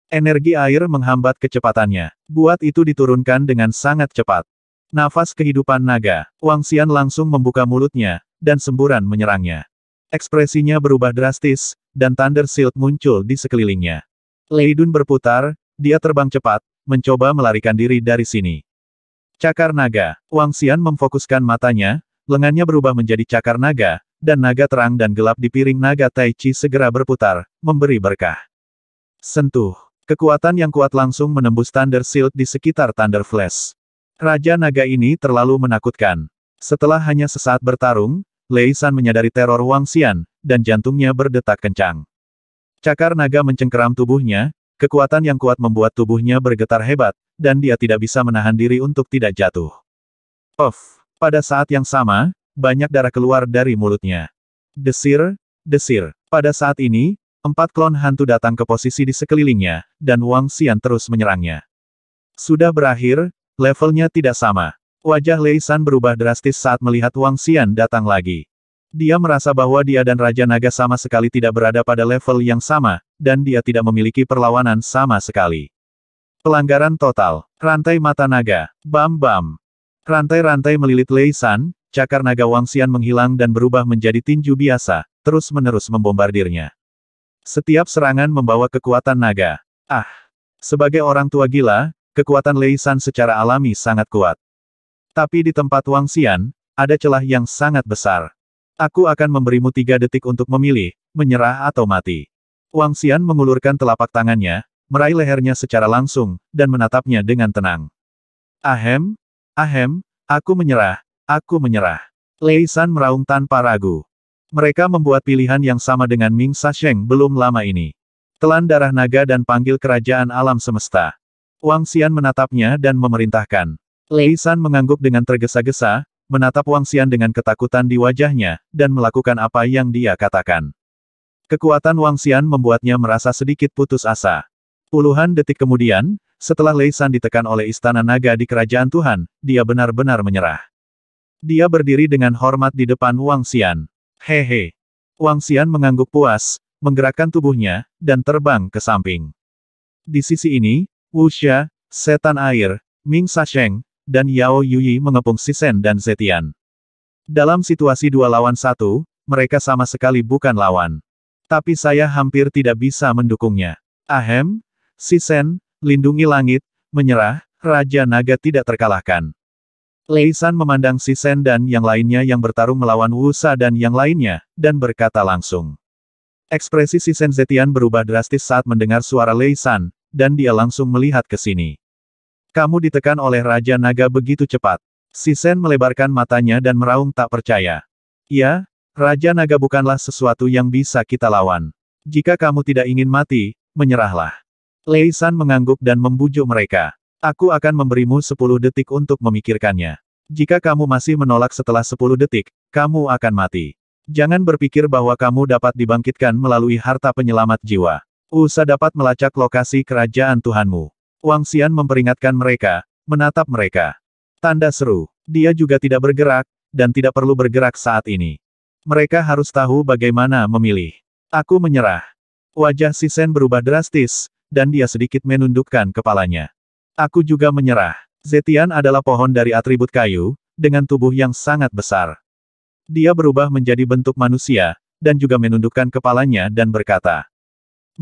Energi air menghambat kecepatannya. Buat itu diturunkan dengan sangat cepat. Nafas kehidupan naga. Wang Xian langsung membuka mulutnya, dan semburan menyerangnya. Ekspresinya berubah drastis, dan Thunder Shield muncul di sekelilingnya. Lei Dun berputar, dia terbang cepat, mencoba melarikan diri dari sini. Cakar naga. Wang Xian memfokuskan matanya, lengannya berubah menjadi cakar naga, dan naga terang dan gelap di piring naga Tai Chi segera berputar, memberi berkah. Sentuh. Kekuatan yang kuat langsung menembus Thunder Shield di sekitar Thunder Flash. Raja naga ini terlalu menakutkan. Setelah hanya sesaat bertarung, Lei San menyadari teror Wang Xian, dan jantungnya berdetak kencang. Cakar naga mencengkeram tubuhnya, kekuatan yang kuat membuat tubuhnya bergetar hebat, dan dia tidak bisa menahan diri untuk tidak jatuh. Puf. Pada saat yang sama, banyak darah keluar dari mulutnya. Desir, desir. Pada saat ini, Empat klon hantu datang ke posisi di sekelilingnya, dan Wang Xian terus menyerangnya. Sudah berakhir, levelnya tidak sama. Wajah Lei San berubah drastis saat melihat Wang Xian datang lagi. Dia merasa bahwa dia dan Raja Naga sama sekali tidak berada pada level yang sama, dan dia tidak memiliki perlawanan sama sekali. Pelanggaran total. Rantai mata naga. Bam bam. Rantai-rantai melilit Lei San, cakar naga Wang Xian menghilang dan berubah menjadi tinju biasa, terus-menerus membombardirnya. Setiap serangan membawa kekuatan naga. Ah! Sebagai orang tua gila, kekuatan Lei San secara alami sangat kuat. Tapi di tempat Wang Xian, ada celah yang sangat besar. Aku akan memberimu tiga detik untuk memilih, menyerah atau mati. Wang Xian mengulurkan telapak tangannya, meraih lehernya secara langsung, dan menatapnya dengan tenang. Ahem, ahem, aku menyerah, aku menyerah. Lei San meraung tanpa ragu. Mereka membuat pilihan yang sama dengan Ming Sasheng belum lama ini. Telan darah naga dan panggil kerajaan alam semesta. Wang Xian menatapnya dan memerintahkan. Lei San mengangguk dengan tergesa-gesa, menatap Wang Xian dengan ketakutan di wajahnya, dan melakukan apa yang dia katakan. Kekuatan Wang Xian membuatnya merasa sedikit putus asa. Puluhan detik kemudian, setelah Lei San ditekan oleh istana naga di kerajaan Tuhan, dia benar-benar menyerah. Dia berdiri dengan hormat di depan Wang Xian. Hehe. Wang Xian mengangguk puas, menggerakkan tubuhnya, dan terbang ke samping. Di sisi ini, Wu Xia, Setan Air, Ming Sasheng, dan Yao Yuyi mengepung Sisen dan Zetian. Dalam situasi dua lawan satu, mereka sama sekali bukan lawan. Tapi saya hampir tidak bisa mendukungnya. Ahem, Sisen, lindungi langit, menyerah, Raja Naga tidak terkalahkan. Lei memandang si Sen dan yang lainnya yang bertarung melawan Wu Sa dan yang lainnya, dan berkata langsung. Ekspresi si Sen Zetian berubah drastis saat mendengar suara Lei dan dia langsung melihat ke sini. Kamu ditekan oleh Raja Naga begitu cepat. Si Sen melebarkan matanya dan meraung tak percaya. Ya, Raja Naga bukanlah sesuatu yang bisa kita lawan. Jika kamu tidak ingin mati, menyerahlah. Lei mengangguk dan membujuk mereka. Aku akan memberimu 10 detik untuk memikirkannya. Jika kamu masih menolak setelah 10 detik, kamu akan mati. Jangan berpikir bahwa kamu dapat dibangkitkan melalui harta penyelamat jiwa. Usah dapat melacak lokasi kerajaan Tuhanmu. Wang Xian memperingatkan mereka, menatap mereka. Tanda seru, dia juga tidak bergerak, dan tidak perlu bergerak saat ini. Mereka harus tahu bagaimana memilih. Aku menyerah. Wajah Sisen berubah drastis, dan dia sedikit menundukkan kepalanya. Aku juga menyerah. Zetian adalah pohon dari atribut kayu, dengan tubuh yang sangat besar. Dia berubah menjadi bentuk manusia, dan juga menundukkan kepalanya dan berkata,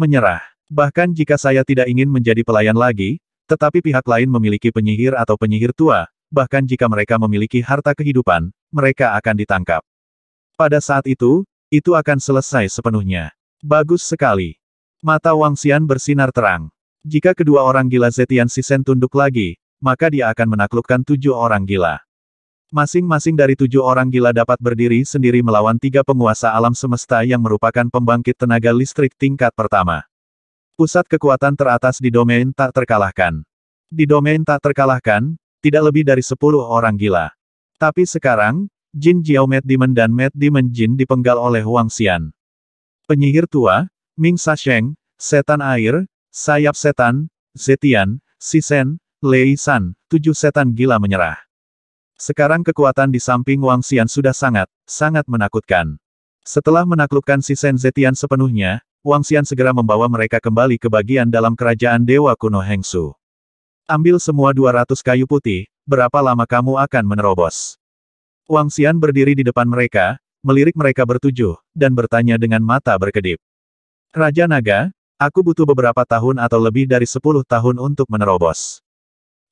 Menyerah. Bahkan jika saya tidak ingin menjadi pelayan lagi, tetapi pihak lain memiliki penyihir atau penyihir tua, bahkan jika mereka memiliki harta kehidupan, mereka akan ditangkap. Pada saat itu, itu akan selesai sepenuhnya. Bagus sekali. Mata Wang Xian bersinar terang. Jika kedua orang gila Zetian Sisen tunduk lagi, maka dia akan menaklukkan tujuh orang gila. Masing-masing dari tujuh orang gila dapat berdiri sendiri melawan tiga penguasa alam semesta yang merupakan pembangkit tenaga listrik tingkat pertama. Pusat kekuatan teratas di domain tak terkalahkan. Di domain tak terkalahkan, tidak lebih dari sepuluh orang gila. Tapi sekarang, Jin Jiao Mad Demon dan Mad Demon Jin dipenggal oleh Huang Xian. Penyihir tua, Ming Sasheng, setan air, Sayap setan, Zetian, Sisen, Lei San, tujuh setan gila menyerah. Sekarang kekuatan di samping Wang Xian sudah sangat, sangat menakutkan. Setelah menaklukkan Sisen Zetian sepenuhnya, Wang Xian segera membawa mereka kembali ke bagian dalam kerajaan Dewa Kuno Hengsu. Ambil semua 200 kayu putih, berapa lama kamu akan menerobos? Wang Xian berdiri di depan mereka, melirik mereka bertujuh, dan bertanya dengan mata berkedip. Raja Naga, Aku butuh beberapa tahun atau lebih dari sepuluh tahun untuk menerobos.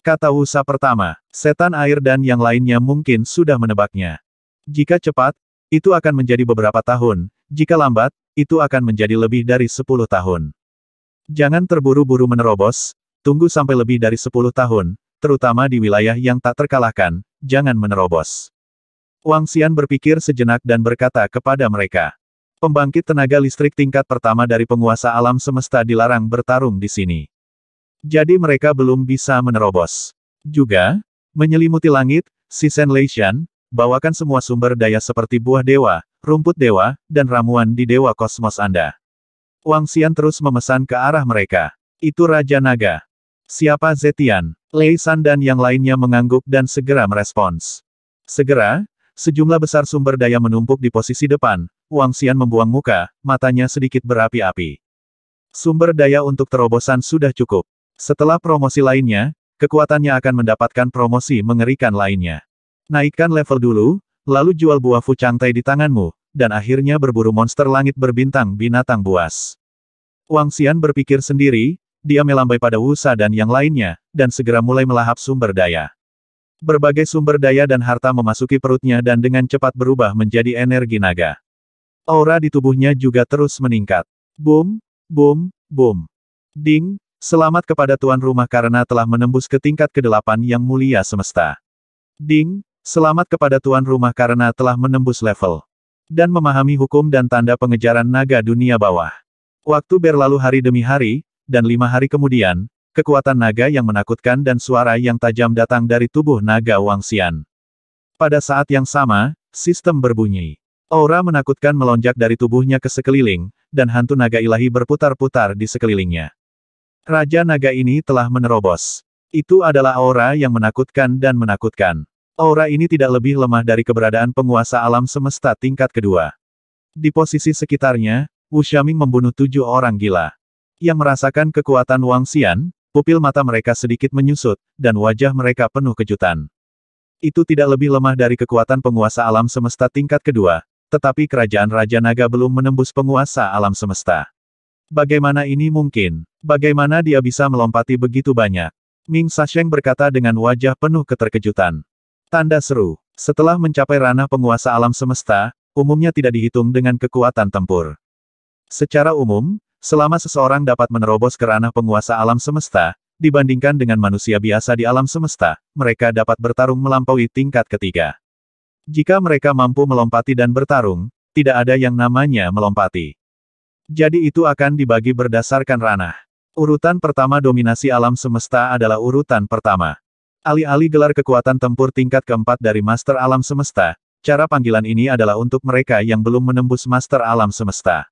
Kata Wusa pertama, setan air dan yang lainnya mungkin sudah menebaknya. Jika cepat, itu akan menjadi beberapa tahun, jika lambat, itu akan menjadi lebih dari sepuluh tahun. Jangan terburu-buru menerobos, tunggu sampai lebih dari sepuluh tahun, terutama di wilayah yang tak terkalahkan, jangan menerobos. Wang Xian berpikir sejenak dan berkata kepada mereka, Pembangkit tenaga listrik tingkat pertama dari penguasa alam semesta dilarang bertarung di sini. Jadi mereka belum bisa menerobos. Juga, menyelimuti langit, Sisen Leishan, bawakan semua sumber daya seperti buah dewa, rumput dewa, dan ramuan di dewa kosmos Anda. Wang Xian terus memesan ke arah mereka. Itu Raja Naga. Siapa Zetian? Lei San dan yang lainnya mengangguk dan segera merespons. Segera, sejumlah besar sumber daya menumpuk di posisi depan, Wang Xian membuang muka, matanya sedikit berapi-api. Sumber daya untuk terobosan sudah cukup. Setelah promosi lainnya, kekuatannya akan mendapatkan promosi mengerikan lainnya. Naikkan level dulu, lalu jual buah fucangtai di tanganmu, dan akhirnya berburu monster langit berbintang binatang buas. Wang Xian berpikir sendiri, dia melambai pada Wusa dan yang lainnya, dan segera mulai melahap sumber daya. Berbagai sumber daya dan harta memasuki perutnya dan dengan cepat berubah menjadi energi naga. Aura di tubuhnya juga terus meningkat. Boom, boom, boom. Ding, selamat kepada tuan rumah karena telah menembus ke tingkat kedelapan yang mulia semesta. Ding, selamat kepada tuan rumah karena telah menembus level. Dan memahami hukum dan tanda pengejaran naga dunia bawah. Waktu berlalu hari demi hari, dan lima hari kemudian, kekuatan naga yang menakutkan dan suara yang tajam datang dari tubuh naga Wang Xian. Pada saat yang sama, sistem berbunyi. Aura menakutkan melonjak dari tubuhnya ke sekeliling, dan hantu naga ilahi berputar-putar di sekelilingnya. Raja naga ini telah menerobos. Itu adalah aura yang menakutkan dan menakutkan. Aura ini tidak lebih lemah dari keberadaan penguasa alam semesta tingkat kedua. Di posisi sekitarnya, Wu Xiaming membunuh tujuh orang gila. Yang merasakan kekuatan Wang Xian, pupil mata mereka sedikit menyusut, dan wajah mereka penuh kejutan. Itu tidak lebih lemah dari kekuatan penguasa alam semesta tingkat kedua, tetapi kerajaan Raja Naga belum menembus penguasa alam semesta. Bagaimana ini mungkin? Bagaimana dia bisa melompati begitu banyak? Ming Sasheng berkata dengan wajah penuh keterkejutan. Tanda seru. Setelah mencapai ranah penguasa alam semesta, umumnya tidak dihitung dengan kekuatan tempur. Secara umum, selama seseorang dapat menerobos ke ranah penguasa alam semesta, dibandingkan dengan manusia biasa di alam semesta, mereka dapat bertarung melampaui tingkat ketiga. Jika mereka mampu melompati dan bertarung, tidak ada yang namanya melompati. Jadi itu akan dibagi berdasarkan ranah. Urutan pertama dominasi alam semesta adalah urutan pertama. Alih-alih gelar kekuatan tempur tingkat keempat dari Master Alam Semesta, cara panggilan ini adalah untuk mereka yang belum menembus Master Alam Semesta.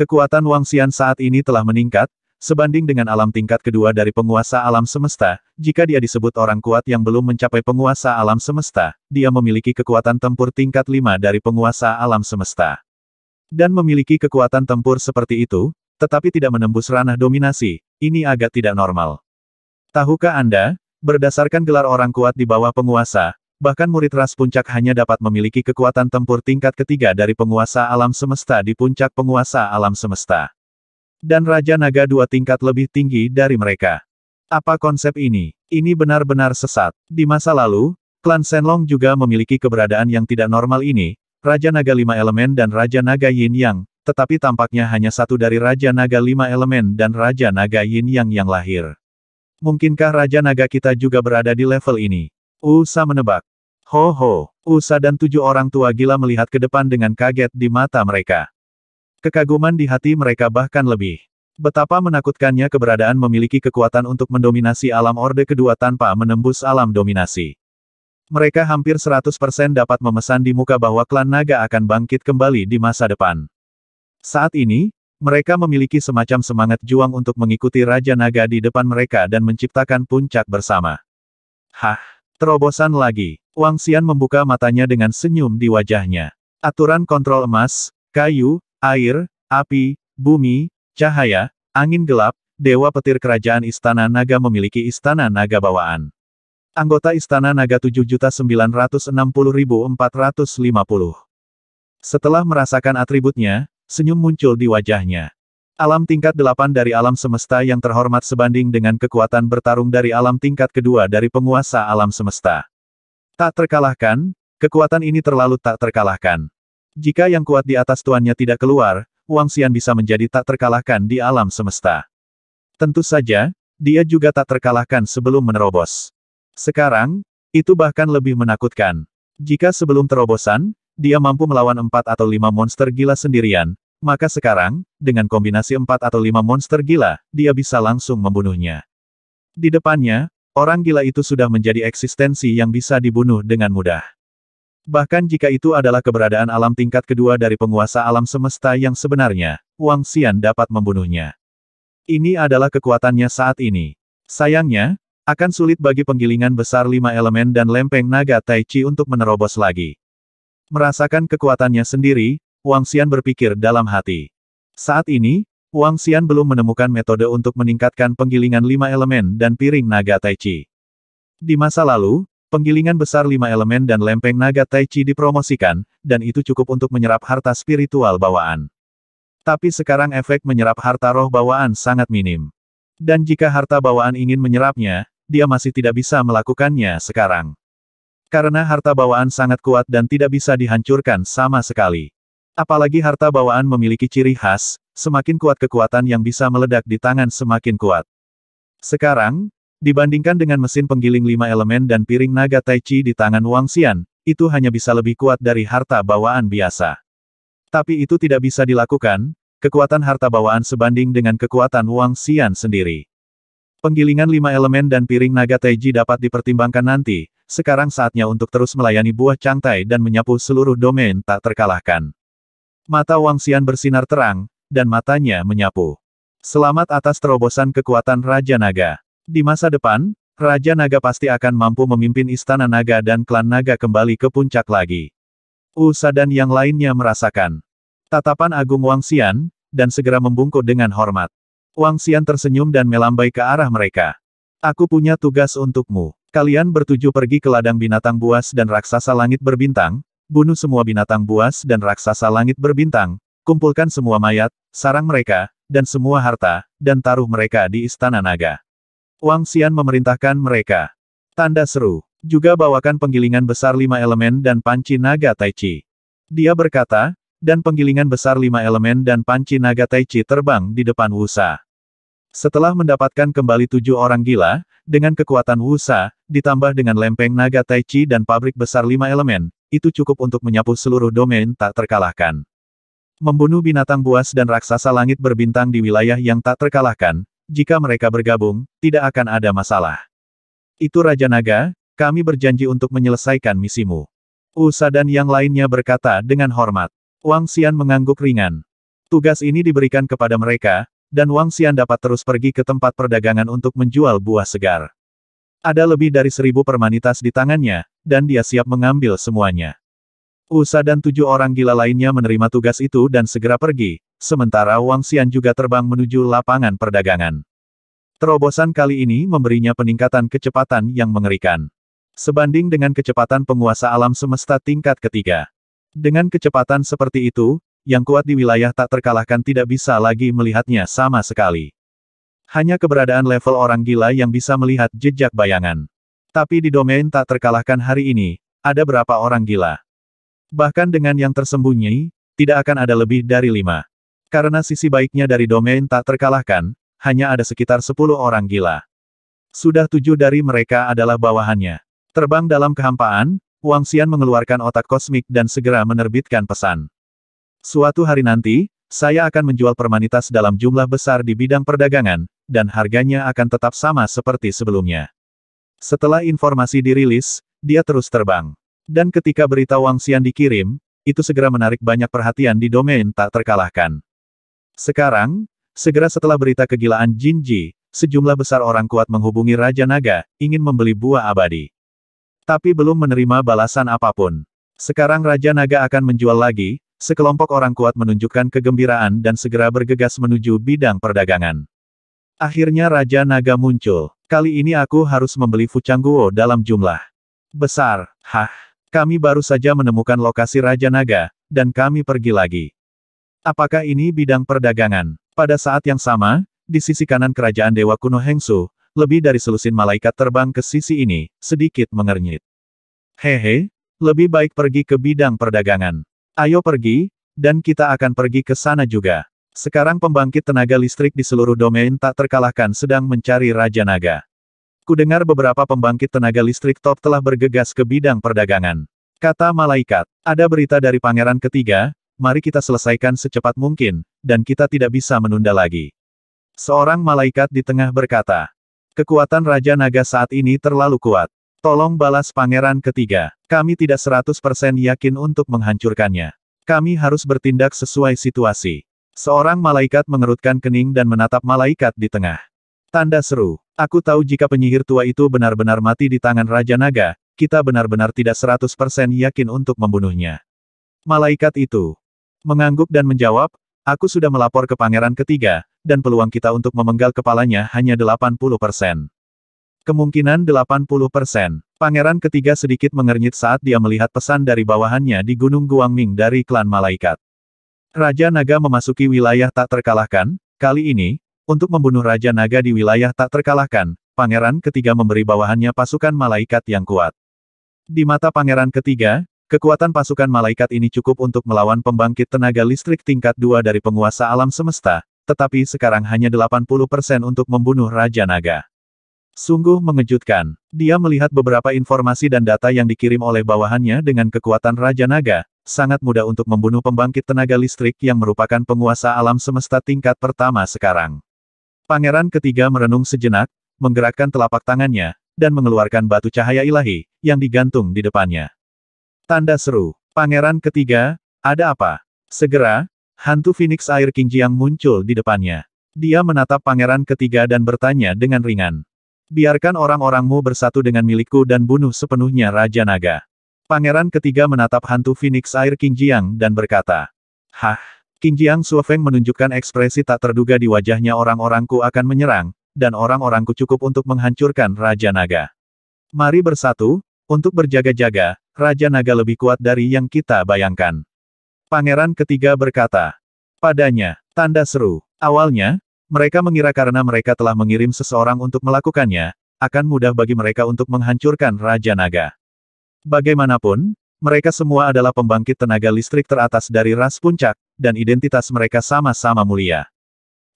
Kekuatan Wang Xian saat ini telah meningkat, Sebanding dengan alam tingkat kedua dari penguasa alam semesta, jika dia disebut orang kuat yang belum mencapai penguasa alam semesta, dia memiliki kekuatan tempur tingkat lima dari penguasa alam semesta. Dan memiliki kekuatan tempur seperti itu, tetapi tidak menembus ranah dominasi, ini agak tidak normal. Tahukah Anda, berdasarkan gelar orang kuat di bawah penguasa, Bahkan murid ras puncak hanya dapat memiliki kekuatan tempur tingkat ketiga dari penguasa alam semesta di puncak penguasa alam semesta. Dan Raja Naga dua tingkat lebih tinggi dari mereka. Apa konsep ini? Ini benar-benar sesat. Di masa lalu, klan Senlong juga memiliki keberadaan yang tidak normal ini, Raja Naga Lima Elemen dan Raja Naga Yin Yang, tetapi tampaknya hanya satu dari Raja Naga Lima Elemen dan Raja Naga Yin Yang yang lahir. Mungkinkah Raja Naga kita juga berada di level ini? Usa menebak. Ho ho, Usa dan tujuh orang tua gila melihat ke depan dengan kaget di mata mereka. Kekaguman di hati mereka bahkan lebih. Betapa menakutkannya keberadaan memiliki kekuatan untuk mendominasi alam Orde Kedua tanpa menembus alam dominasi. Mereka hampir 100% dapat memesan di muka bahwa klan naga akan bangkit kembali di masa depan. Saat ini, mereka memiliki semacam semangat juang untuk mengikuti Raja Naga di depan mereka dan menciptakan puncak bersama. Hah, terobosan lagi. Wang Xian membuka matanya dengan senyum di wajahnya. Aturan kontrol emas, kayu, air, api, bumi, cahaya, angin gelap, dewa petir kerajaan Istana Naga memiliki Istana Naga bawaan. Anggota Istana Naga 7.960.450. Setelah merasakan atributnya, senyum muncul di wajahnya. Alam tingkat delapan dari alam semesta yang terhormat sebanding dengan kekuatan bertarung dari alam tingkat kedua dari penguasa alam semesta. Tak terkalahkan, kekuatan ini terlalu tak terkalahkan. Jika yang kuat di atas tuannya tidak keluar, Wang Xian bisa menjadi tak terkalahkan di alam semesta. Tentu saja, dia juga tak terkalahkan sebelum menerobos. Sekarang, itu bahkan lebih menakutkan. Jika sebelum terobosan, dia mampu melawan empat atau lima monster gila sendirian, maka sekarang, dengan kombinasi empat atau lima monster gila, dia bisa langsung membunuhnya. Di depannya, orang gila itu sudah menjadi eksistensi yang bisa dibunuh dengan mudah. Bahkan jika itu adalah keberadaan alam tingkat kedua dari penguasa alam semesta yang sebenarnya, Wang Xian dapat membunuhnya. Ini adalah kekuatannya saat ini. Sayangnya, akan sulit bagi penggilingan besar lima elemen dan lempeng naga Tai Chi untuk menerobos lagi. Merasakan kekuatannya sendiri, Wang Xian berpikir dalam hati. Saat ini, Wang Xian belum menemukan metode untuk meningkatkan penggilingan lima elemen dan piring naga Tai Chi. Di masa lalu, Penggilingan besar lima elemen dan lempeng naga Tai Chi dipromosikan, dan itu cukup untuk menyerap harta spiritual bawaan. Tapi sekarang efek menyerap harta roh bawaan sangat minim. Dan jika harta bawaan ingin menyerapnya, dia masih tidak bisa melakukannya sekarang. Karena harta bawaan sangat kuat dan tidak bisa dihancurkan sama sekali. Apalagi harta bawaan memiliki ciri khas, semakin kuat kekuatan yang bisa meledak di tangan semakin kuat. Sekarang, Dibandingkan dengan mesin penggiling lima elemen dan piring naga tai chi di tangan Wang Xian, itu hanya bisa lebih kuat dari harta bawaan biasa. Tapi itu tidak bisa dilakukan, kekuatan harta bawaan sebanding dengan kekuatan Wang Xian sendiri. Penggilingan lima elemen dan piring naga Taiji dapat dipertimbangkan nanti, sekarang saatnya untuk terus melayani buah cangtai dan menyapu seluruh domain tak terkalahkan. Mata Wang Xian bersinar terang, dan matanya menyapu. Selamat atas terobosan kekuatan Raja Naga. Di masa depan, Raja Naga pasti akan mampu memimpin Istana Naga dan klan Naga kembali ke puncak lagi. Usa dan yang lainnya merasakan tatapan Agung Wang Xian, dan segera membungkuk dengan hormat. Wang Xian tersenyum dan melambai ke arah mereka. Aku punya tugas untukmu. Kalian bertuju pergi ke ladang binatang buas dan raksasa langit berbintang, bunuh semua binatang buas dan raksasa langit berbintang, kumpulkan semua mayat, sarang mereka, dan semua harta, dan taruh mereka di Istana Naga. Wang Xian memerintahkan mereka. Tanda seru. Juga bawakan penggilingan besar lima elemen dan panci naga tai chi. Dia berkata, dan penggilingan besar lima elemen dan panci naga tai chi terbang di depan Wusa. Setelah mendapatkan kembali tujuh orang gila, dengan kekuatan Wusa, ditambah dengan lempeng naga tai chi dan pabrik besar lima elemen, itu cukup untuk menyapu seluruh domain tak terkalahkan. Membunuh binatang buas dan raksasa langit berbintang di wilayah yang tak terkalahkan, jika mereka bergabung, tidak akan ada masalah. Itu Raja Naga, kami berjanji untuk menyelesaikan misimu. Usa dan yang lainnya berkata dengan hormat. Wang Xian mengangguk ringan. Tugas ini diberikan kepada mereka, dan Wang Xian dapat terus pergi ke tempat perdagangan untuk menjual buah segar. Ada lebih dari seribu permanitas di tangannya, dan dia siap mengambil semuanya. Usa dan tujuh orang gila lainnya menerima tugas itu dan segera pergi, sementara Wang Xian juga terbang menuju lapangan perdagangan. Terobosan kali ini memberinya peningkatan kecepatan yang mengerikan. Sebanding dengan kecepatan penguasa alam semesta tingkat ketiga. Dengan kecepatan seperti itu, yang kuat di wilayah tak terkalahkan tidak bisa lagi melihatnya sama sekali. Hanya keberadaan level orang gila yang bisa melihat jejak bayangan. Tapi di domain tak terkalahkan hari ini, ada berapa orang gila? Bahkan dengan yang tersembunyi, tidak akan ada lebih dari lima. Karena sisi baiknya dari domain tak terkalahkan, hanya ada sekitar 10 orang gila. Sudah tujuh dari mereka adalah bawahannya. Terbang dalam kehampaan, Wang Xian mengeluarkan otak kosmik dan segera menerbitkan pesan. Suatu hari nanti, saya akan menjual permanitas dalam jumlah besar di bidang perdagangan, dan harganya akan tetap sama seperti sebelumnya. Setelah informasi dirilis, dia terus terbang. Dan ketika berita Wang Xian dikirim, itu segera menarik banyak perhatian di domain tak terkalahkan. Sekarang, segera setelah berita kegilaan Jinji, sejumlah besar orang kuat menghubungi Raja Naga, ingin membeli buah abadi. Tapi belum menerima balasan apapun. Sekarang Raja Naga akan menjual lagi, sekelompok orang kuat menunjukkan kegembiraan dan segera bergegas menuju bidang perdagangan. Akhirnya Raja Naga muncul. Kali ini aku harus membeli Fuchangguo dalam jumlah besar. Hah, kami baru saja menemukan lokasi Raja Naga, dan kami pergi lagi. Apakah ini bidang perdagangan? Pada saat yang sama, di sisi kanan kerajaan Dewa Kuno Hengsu, lebih dari selusin malaikat terbang ke sisi ini, sedikit mengernyit. Hehe, lebih baik pergi ke bidang perdagangan. Ayo pergi, dan kita akan pergi ke sana juga. Sekarang pembangkit tenaga listrik di seluruh domain tak terkalahkan sedang mencari Raja Naga. Kudengar beberapa pembangkit tenaga listrik top telah bergegas ke bidang perdagangan. Kata malaikat, ada berita dari pangeran ketiga, mari kita selesaikan secepat mungkin, dan kita tidak bisa menunda lagi. Seorang malaikat di tengah berkata, kekuatan Raja Naga saat ini terlalu kuat. Tolong balas pangeran ketiga. Kami tidak 100% yakin untuk menghancurkannya. Kami harus bertindak sesuai situasi. Seorang malaikat mengerutkan kening dan menatap malaikat di tengah. Tanda seru. Aku tahu jika penyihir tua itu benar-benar mati di tangan Raja Naga, kita benar-benar tidak 100% yakin untuk membunuhnya. Malaikat itu, Mengangguk dan menjawab, aku sudah melapor ke pangeran ketiga, dan peluang kita untuk memenggal kepalanya hanya 80 persen. Kemungkinan 80 persen. Pangeran ketiga sedikit mengernyit saat dia melihat pesan dari bawahannya di Gunung Guangming dari klan malaikat. Raja Naga memasuki wilayah tak terkalahkan, kali ini, untuk membunuh Raja Naga di wilayah tak terkalahkan, pangeran ketiga memberi bawahannya pasukan malaikat yang kuat. Di mata pangeran ketiga, Kekuatan pasukan malaikat ini cukup untuk melawan pembangkit tenaga listrik tingkat 2 dari penguasa alam semesta, tetapi sekarang hanya 80% untuk membunuh Raja Naga. Sungguh mengejutkan. Dia melihat beberapa informasi dan data yang dikirim oleh bawahannya dengan kekuatan Raja Naga, sangat mudah untuk membunuh pembangkit tenaga listrik yang merupakan penguasa alam semesta tingkat pertama sekarang. Pangeran ketiga merenung sejenak, menggerakkan telapak tangannya, dan mengeluarkan batu cahaya ilahi, yang digantung di depannya. Tanda seru. Pangeran ketiga, ada apa? Segera, hantu Phoenix Air King Jiang muncul di depannya. Dia menatap pangeran ketiga dan bertanya dengan ringan. Biarkan orang-orangmu bersatu dengan milikku dan bunuh sepenuhnya Raja Naga. Pangeran ketiga menatap hantu Phoenix Air King Jiang dan berkata. Hah? King Jiang Suofeng menunjukkan ekspresi tak terduga di wajahnya orang-orangku akan menyerang, dan orang-orangku cukup untuk menghancurkan Raja Naga. Mari bersatu, untuk berjaga-jaga, Raja Naga lebih kuat dari yang kita bayangkan. Pangeran ketiga berkata. Padanya, tanda seru. Awalnya, mereka mengira karena mereka telah mengirim seseorang untuk melakukannya, akan mudah bagi mereka untuk menghancurkan Raja Naga. Bagaimanapun, mereka semua adalah pembangkit tenaga listrik teratas dari ras puncak, dan identitas mereka sama-sama mulia.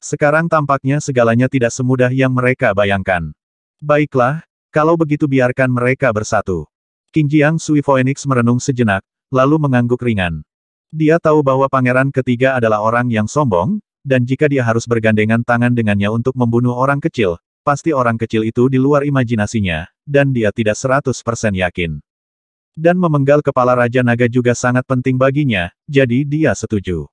Sekarang tampaknya segalanya tidak semudah yang mereka bayangkan. Baiklah, kalau begitu biarkan mereka bersatu. King Jiang Sui Phoenix merenung sejenak, lalu mengangguk ringan. Dia tahu bahwa pangeran ketiga adalah orang yang sombong, dan jika dia harus bergandengan tangan dengannya untuk membunuh orang kecil, pasti orang kecil itu di luar imajinasinya, dan dia tidak 100% yakin. Dan memenggal kepala Raja Naga juga sangat penting baginya, jadi dia setuju.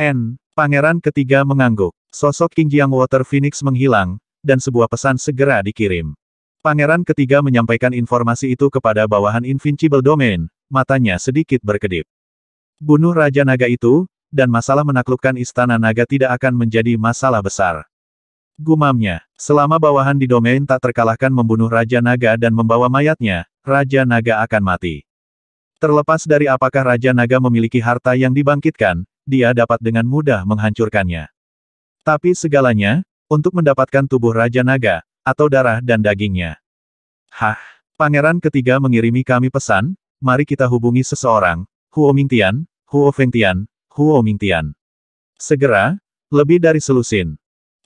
N. Pangeran ketiga mengangguk. Sosok King Jiang Water Phoenix menghilang, dan sebuah pesan segera dikirim. Pangeran ketiga menyampaikan informasi itu kepada bawahan Invincible Domain, matanya sedikit berkedip. Bunuh Raja Naga itu, dan masalah menaklukkan Istana Naga tidak akan menjadi masalah besar. Gumamnya, selama bawahan di domain tak terkalahkan membunuh Raja Naga dan membawa mayatnya, Raja Naga akan mati. Terlepas dari apakah Raja Naga memiliki harta yang dibangkitkan, dia dapat dengan mudah menghancurkannya. Tapi segalanya, untuk mendapatkan tubuh Raja Naga, atau darah dan dagingnya. Hah, pangeran ketiga mengirimi kami pesan, mari kita hubungi seseorang, Huo Mingtian, Huo Fengtian, Huo Mingtian. Segera, lebih dari selusin.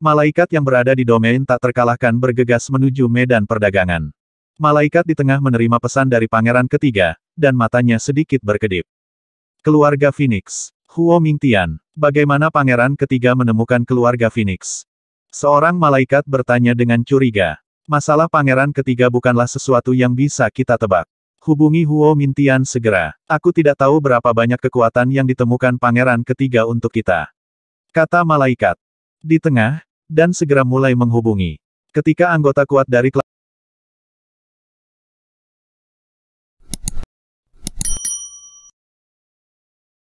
Malaikat yang berada di domain tak terkalahkan bergegas menuju medan perdagangan. Malaikat di tengah menerima pesan dari pangeran ketiga, dan matanya sedikit berkedip. Keluarga Phoenix, Huo Mingtian, bagaimana pangeran ketiga menemukan keluarga Phoenix? Seorang malaikat bertanya dengan curiga. Masalah pangeran ketiga bukanlah sesuatu yang bisa kita tebak. Hubungi Huo Mintian segera. Aku tidak tahu berapa banyak kekuatan yang ditemukan pangeran ketiga untuk kita. Kata malaikat. Di tengah, dan segera mulai menghubungi. Ketika anggota kuat dari